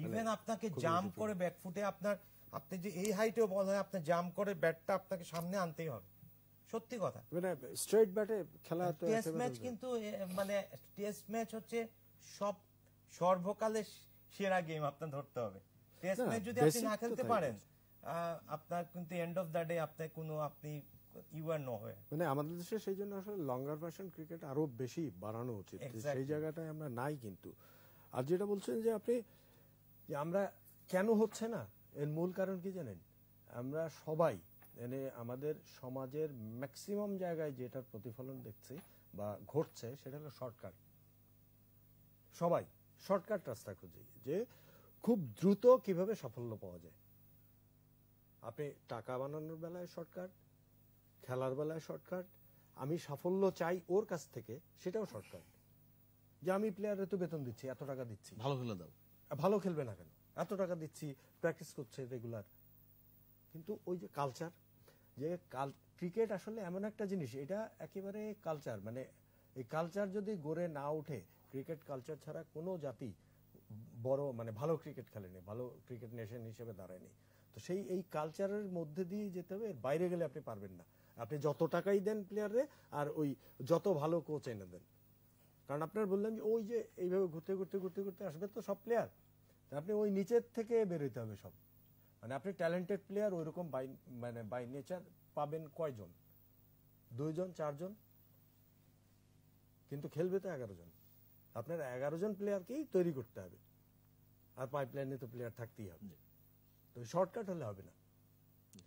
ইভেন মানে আপনাকে জাম্প করে ব্যাকফুটে আপনার আপনি যে এই বল হয় আপনি জাম্প করে ব্যাটটা আপনাকে সামনে আনতেই হবে সত্যি কথা মানে স্ট্রেট ব্যাটে খেলা তো টেস্ট ম্যাচ কিন্তু মানে টেস্ট ম্যাচ হচ্ছে সব সর্বকালের সেরা গেম আপনার ধরতে হবে টেস্ট ম্যাচ যদি আপনি না খেলতে পারেন আপনার কিন্তু এন্ড অফ দ্য ডে আপনার কোনো আপনি ইউ আর নো হয়ে মানে আমাদের দেশে সেই জন্য আসলে লঙ্গার ভার্সন ক্রিকেট আরো বেশি বাড়ানো উচিত সেই জায়গাটায় আমরা নাই কিন্তু আর যেটা বলছেন যে আপনি যে আমরা কেন হচ্ছে না এর মূল কারণ কি জানেন আমরা সবাই মানে আমাদের সমাজের ম্যাক্সিমাম জায়গায় যেটার প্রতিফলন দেখছি বা ঘটছে সেটা হলো শর্টকাট সবাই শর্টকাট রাস্তা খুঁজি যে খুব দ্রুত কিভাবে সাফল্য পাওয়া যায় আপনি টাকা বানানোর বেলায় শর্টকাট খেলার বেলায় শর্টকাট আমি সাফল্য চাই ওর কাছ থেকে সেটাও শর্টকাট যে আমি প্লেয়ার এত বেতন দিচ্ছি এত টাকা দিচ্ছি ভালো খেলে দাও ভালো খেলবে না কেন এত টাকা দিচ্ছি প্র্যাকটিস করছে রেগুলার কিন্তু ওই যে কালচার যে কাল ক্রিকেট আসলে এমন একটা জিনিস এটা একেবারে কালচার মানে এই কালচার যদি গড়ে না ওঠে ক্রিকেট কালচার ছাড়া কোনো জাতি বড় মানে ভালো ক্রিকেট খেলেনি ভালো ক্রিকেট নেশন হিসেবে দাঁড়ায়নি তো সেই এই কালচারের মধ্যে দিয়ে যেতে হবে এর বাইরে গেলে আপনি পারবেন না আপনি যত টাকাই দেন প্লেয়ারে আর ওই যত ভালো কোচ এনে দেন কারণ আপনার বললাম যে ওই যে এইভাবে ঘুরতে ঘুরতে ঘুরতে ঘুরতে আসবে তো সব প্লেয়ার আপনি ওই নিচের থেকে বেরোতে হবে সব মানে আপনি ট্যালেন্টেড প্লেয়ার ওই রকম বাই মানে বাই নেচার পাবেন কয়জন দুইজন চারজন কিন্তু খেলবে তো এগারো জন আপনার এগারো জন প্লেয়ারকেই তৈরি করতে হবে আর পাইপলাইনে তো প্লেয়ার থাকতেই হবে তো শর্টকাট হলে হবে না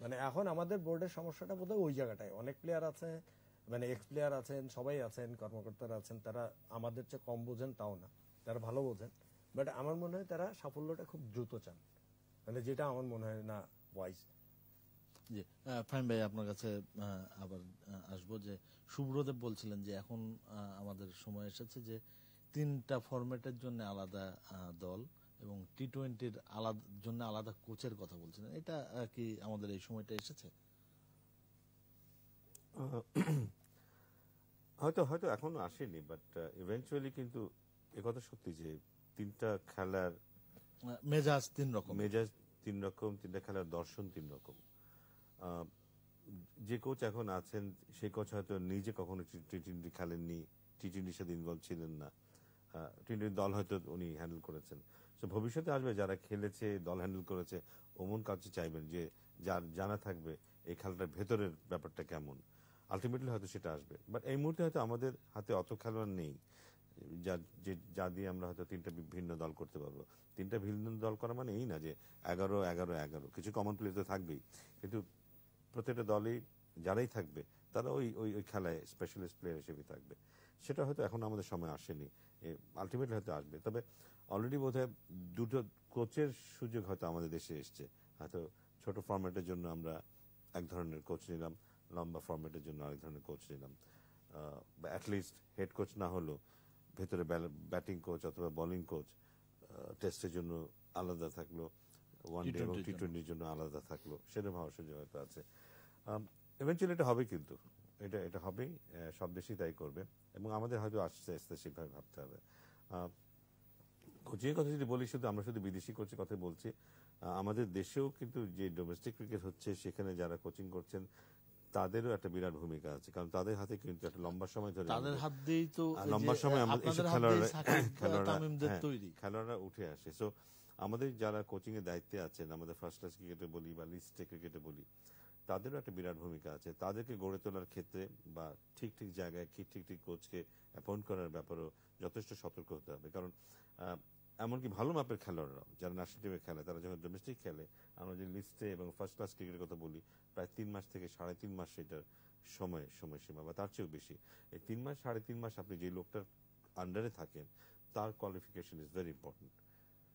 মানে এখন আমাদের বোর্ডের সমস্যাটা বোধহয় ওই জায়গাটায় অনেক প্লেয়ার আছে মানে এক্স প্লেয়ার আছেন সবাই আছেন কর্মকর্তারা আছেন তারা আমাদের চেয়ে কম বোঝেন তাও না তারা ভালো বোঝেন বাট আমার মনে হয় তারা সাফল্যটা খুব দ্রুত চান মানে যেটা আমার মনে হয় না ওয়াইজ জি ফাইন ভাই আপনার কাছে আবার আসবো যে শুভ্রদেব বলছিলেন যে এখন আমাদের সময় এসেছে যে তিনটা ফরম্যাটের জন্য আলাদা দল এবং টি টোয়েন্টির আলাদা জন্য আলাদা কোচের কথা বলছিলেন এটা কি আমাদের এই সময়টা এসেছে হয়তো হয়তো এখনো আসেনি বাট ইভেন্চুয়ালি uh, কিন্তু একথা সত্যি যে তিনটা খেলার মেজাজ তিন রকম মেজাজ তিন রকম তিনটা খেলার দর্শন তিন রকম যে কোচ এখন আছেন সেই কোচ হয়তো নিজে কখনো টি টোয়েন্টি খেলেননি টি টোয়েন্টির সাথে ইনভলভ ছিলেন না টি টোয়েন্টি দল হয়তো উনি হ্যান্ডেল করেছেন সে ভবিষ্যতে আসবে যারা খেলেছে দল হ্যান্ডেল করেছে অমন কাছে চাইবেন যে যার জানা থাকবে এই খেলাটার ভেতরের ব্যাপারটা কেমন আলটিমেটলি হয়তো সেটা আসবে বাট এই মুহূর্তে হয়তো আমাদের হাতে অত খেলোয়াড় নেই যা যে যা দিয়ে আমরা হয়তো তিনটা ভিন্ন দল করতে পারবো তিনটা ভিন্ন দল করা মানে এই না যে এগারো এগারো এগারো কিছু কমন প্লেয়ার তো থাকবেই কিন্তু প্রত্যেকটা দলেই যারাই থাকবে তারা ওই ওই ওই খেলায় স্পেশালিস্ট প্লেয়ার হিসেবে থাকবে সেটা হয়তো এখন আমাদের সময় আসেনি আলটিমেটলি হয়তো আসবে তবে অলরেডি বোধ দুটো কোচের সুযোগ হয়তো আমাদের দেশে এসছে হয়তো ছোট ফর্ম্যাটের জন্য আমরা এক ধরনের কোচ নিলাম লম্বা ফর্ম্যাটের জন্য আরেক ধরনের কোচ নিলাম বা অ্যাটলিস্ট হেড কোচ না হলেও ভেতরে ব্যাটিং কোচ অথবা বোলিং কোচ টেস্টের জন্য আলাদা থাকলো ওয়ান ডে এবং টি টোয়েন্টির জন্য আলাদা থাকলো সেরকম হওয়ার সুযোগ হয়তো আছে ইভেন্চুয়ালি এটা হবে কিন্তু এটা এটা হবে সব দেশই তাই করবে এবং আমাদের হয়তো আস্তে আস্তে সেভাবে ভাবতে হবে কোচিংয়ের কথা যদি বলি শুধু আমরা শুধু বিদেশি কোচের কথা বলছি আমাদের দেশেও কিন্তু যে ডোমেস্টিক ক্রিকেট হচ্ছে সেখানে যারা কোচিং করছেন তাদেরও একটা বিরাট ভূমিকা আছে কারণ তাদের হাতে কিন্তু একটা লম্বা সময় ধরে তাদের হাত দিয়েই তো লম্বা সময় আমাদের খেলোয়াড়রা হ্যাঁ, খেলোয়াড়রা উঠে আসে সো আমাদের যারা কোচিং এর দায়িত্বে আছেন আমাদের ফার্স্ট ক্লাস ক্রিকেটে বলি বা লিস্টে ক্রিকেটে বলি তাদেরও একটা বিরাট ভূমিকা আছে তাদেরকে গড়ে তোলার ক্ষেত্রে বা ঠিক ঠিক জায়গায় ঠিক ঠিক ঠিক কোচকে অ্যাপয়েন্ট করার ব্যাপারেও যথেষ্ট সতর্ক হতে হবে কারণ এমনকি ভালো মাপের খেলোয়াড়রাও যারা ন্যাশনাল টিমে খেলে তারা যখন ডোমেস্টিক খেলে আমরা যে লিস্টে এবং ফার্স্ট ক্লাস ক্রিকেটের কথা বলি প্রায় তিন মাস থেকে সাড়ে তিন মাস এটার সময় সময়সীমা বা তার চেয়েও বেশি এই তিন মাস সাড়ে তিন মাস আপনি যে লোকটার আন্ডারে থাকেন তার কোয়ালিফিকেশন ইজ ভেরি ইম্পর্টেন্ট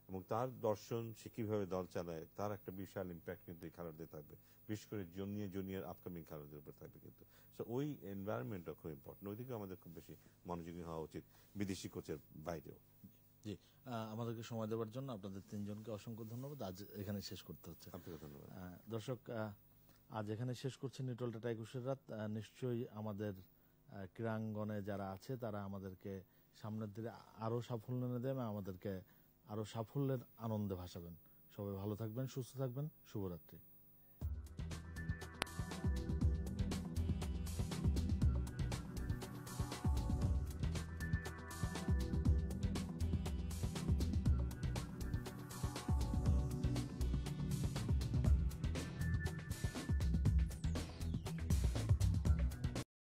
এবং তার দর্শন সে কিভাবে দল চালায় তার একটা বিশাল ইম্প্যাক্ট কিন্তু এই খেলোয়াড়দের থাকবে বিশেষ করে জুনিয়র জুনিয়র আপকামিং খেলোয়াড়দের উপর থাকবে কিন্তু সো ওই এনভায়রনমেন্টটা খুব ইম্পর্টেন্ট ওইদিকে আমাদের খুব বেশি মনোযোগী হওয়া উচিত বিদেশি কোচের বাইরেও জি আমাদেরকে সময় দেওয়ার জন্য আপনাদের তিনজনকে অসংখ্য ধন্যবাদ আজ এখানে শেষ করতে হচ্ছে আপনাকে ধন্যবাদ দর্শক আজ এখানে শেষ করছি নিটল টাটা একুশের রাত নিশ্চয়ই আমাদের ক্রীড়াঙ্গনে যারা আছে তারা আমাদেরকে সামনের দিকে আরও সাফল্য এনে দেবেন আমাদেরকে আরও সাফল্যের আনন্দে ভাসাবেন সবাই ভালো থাকবেন সুস্থ থাকবেন শুভরাত্রি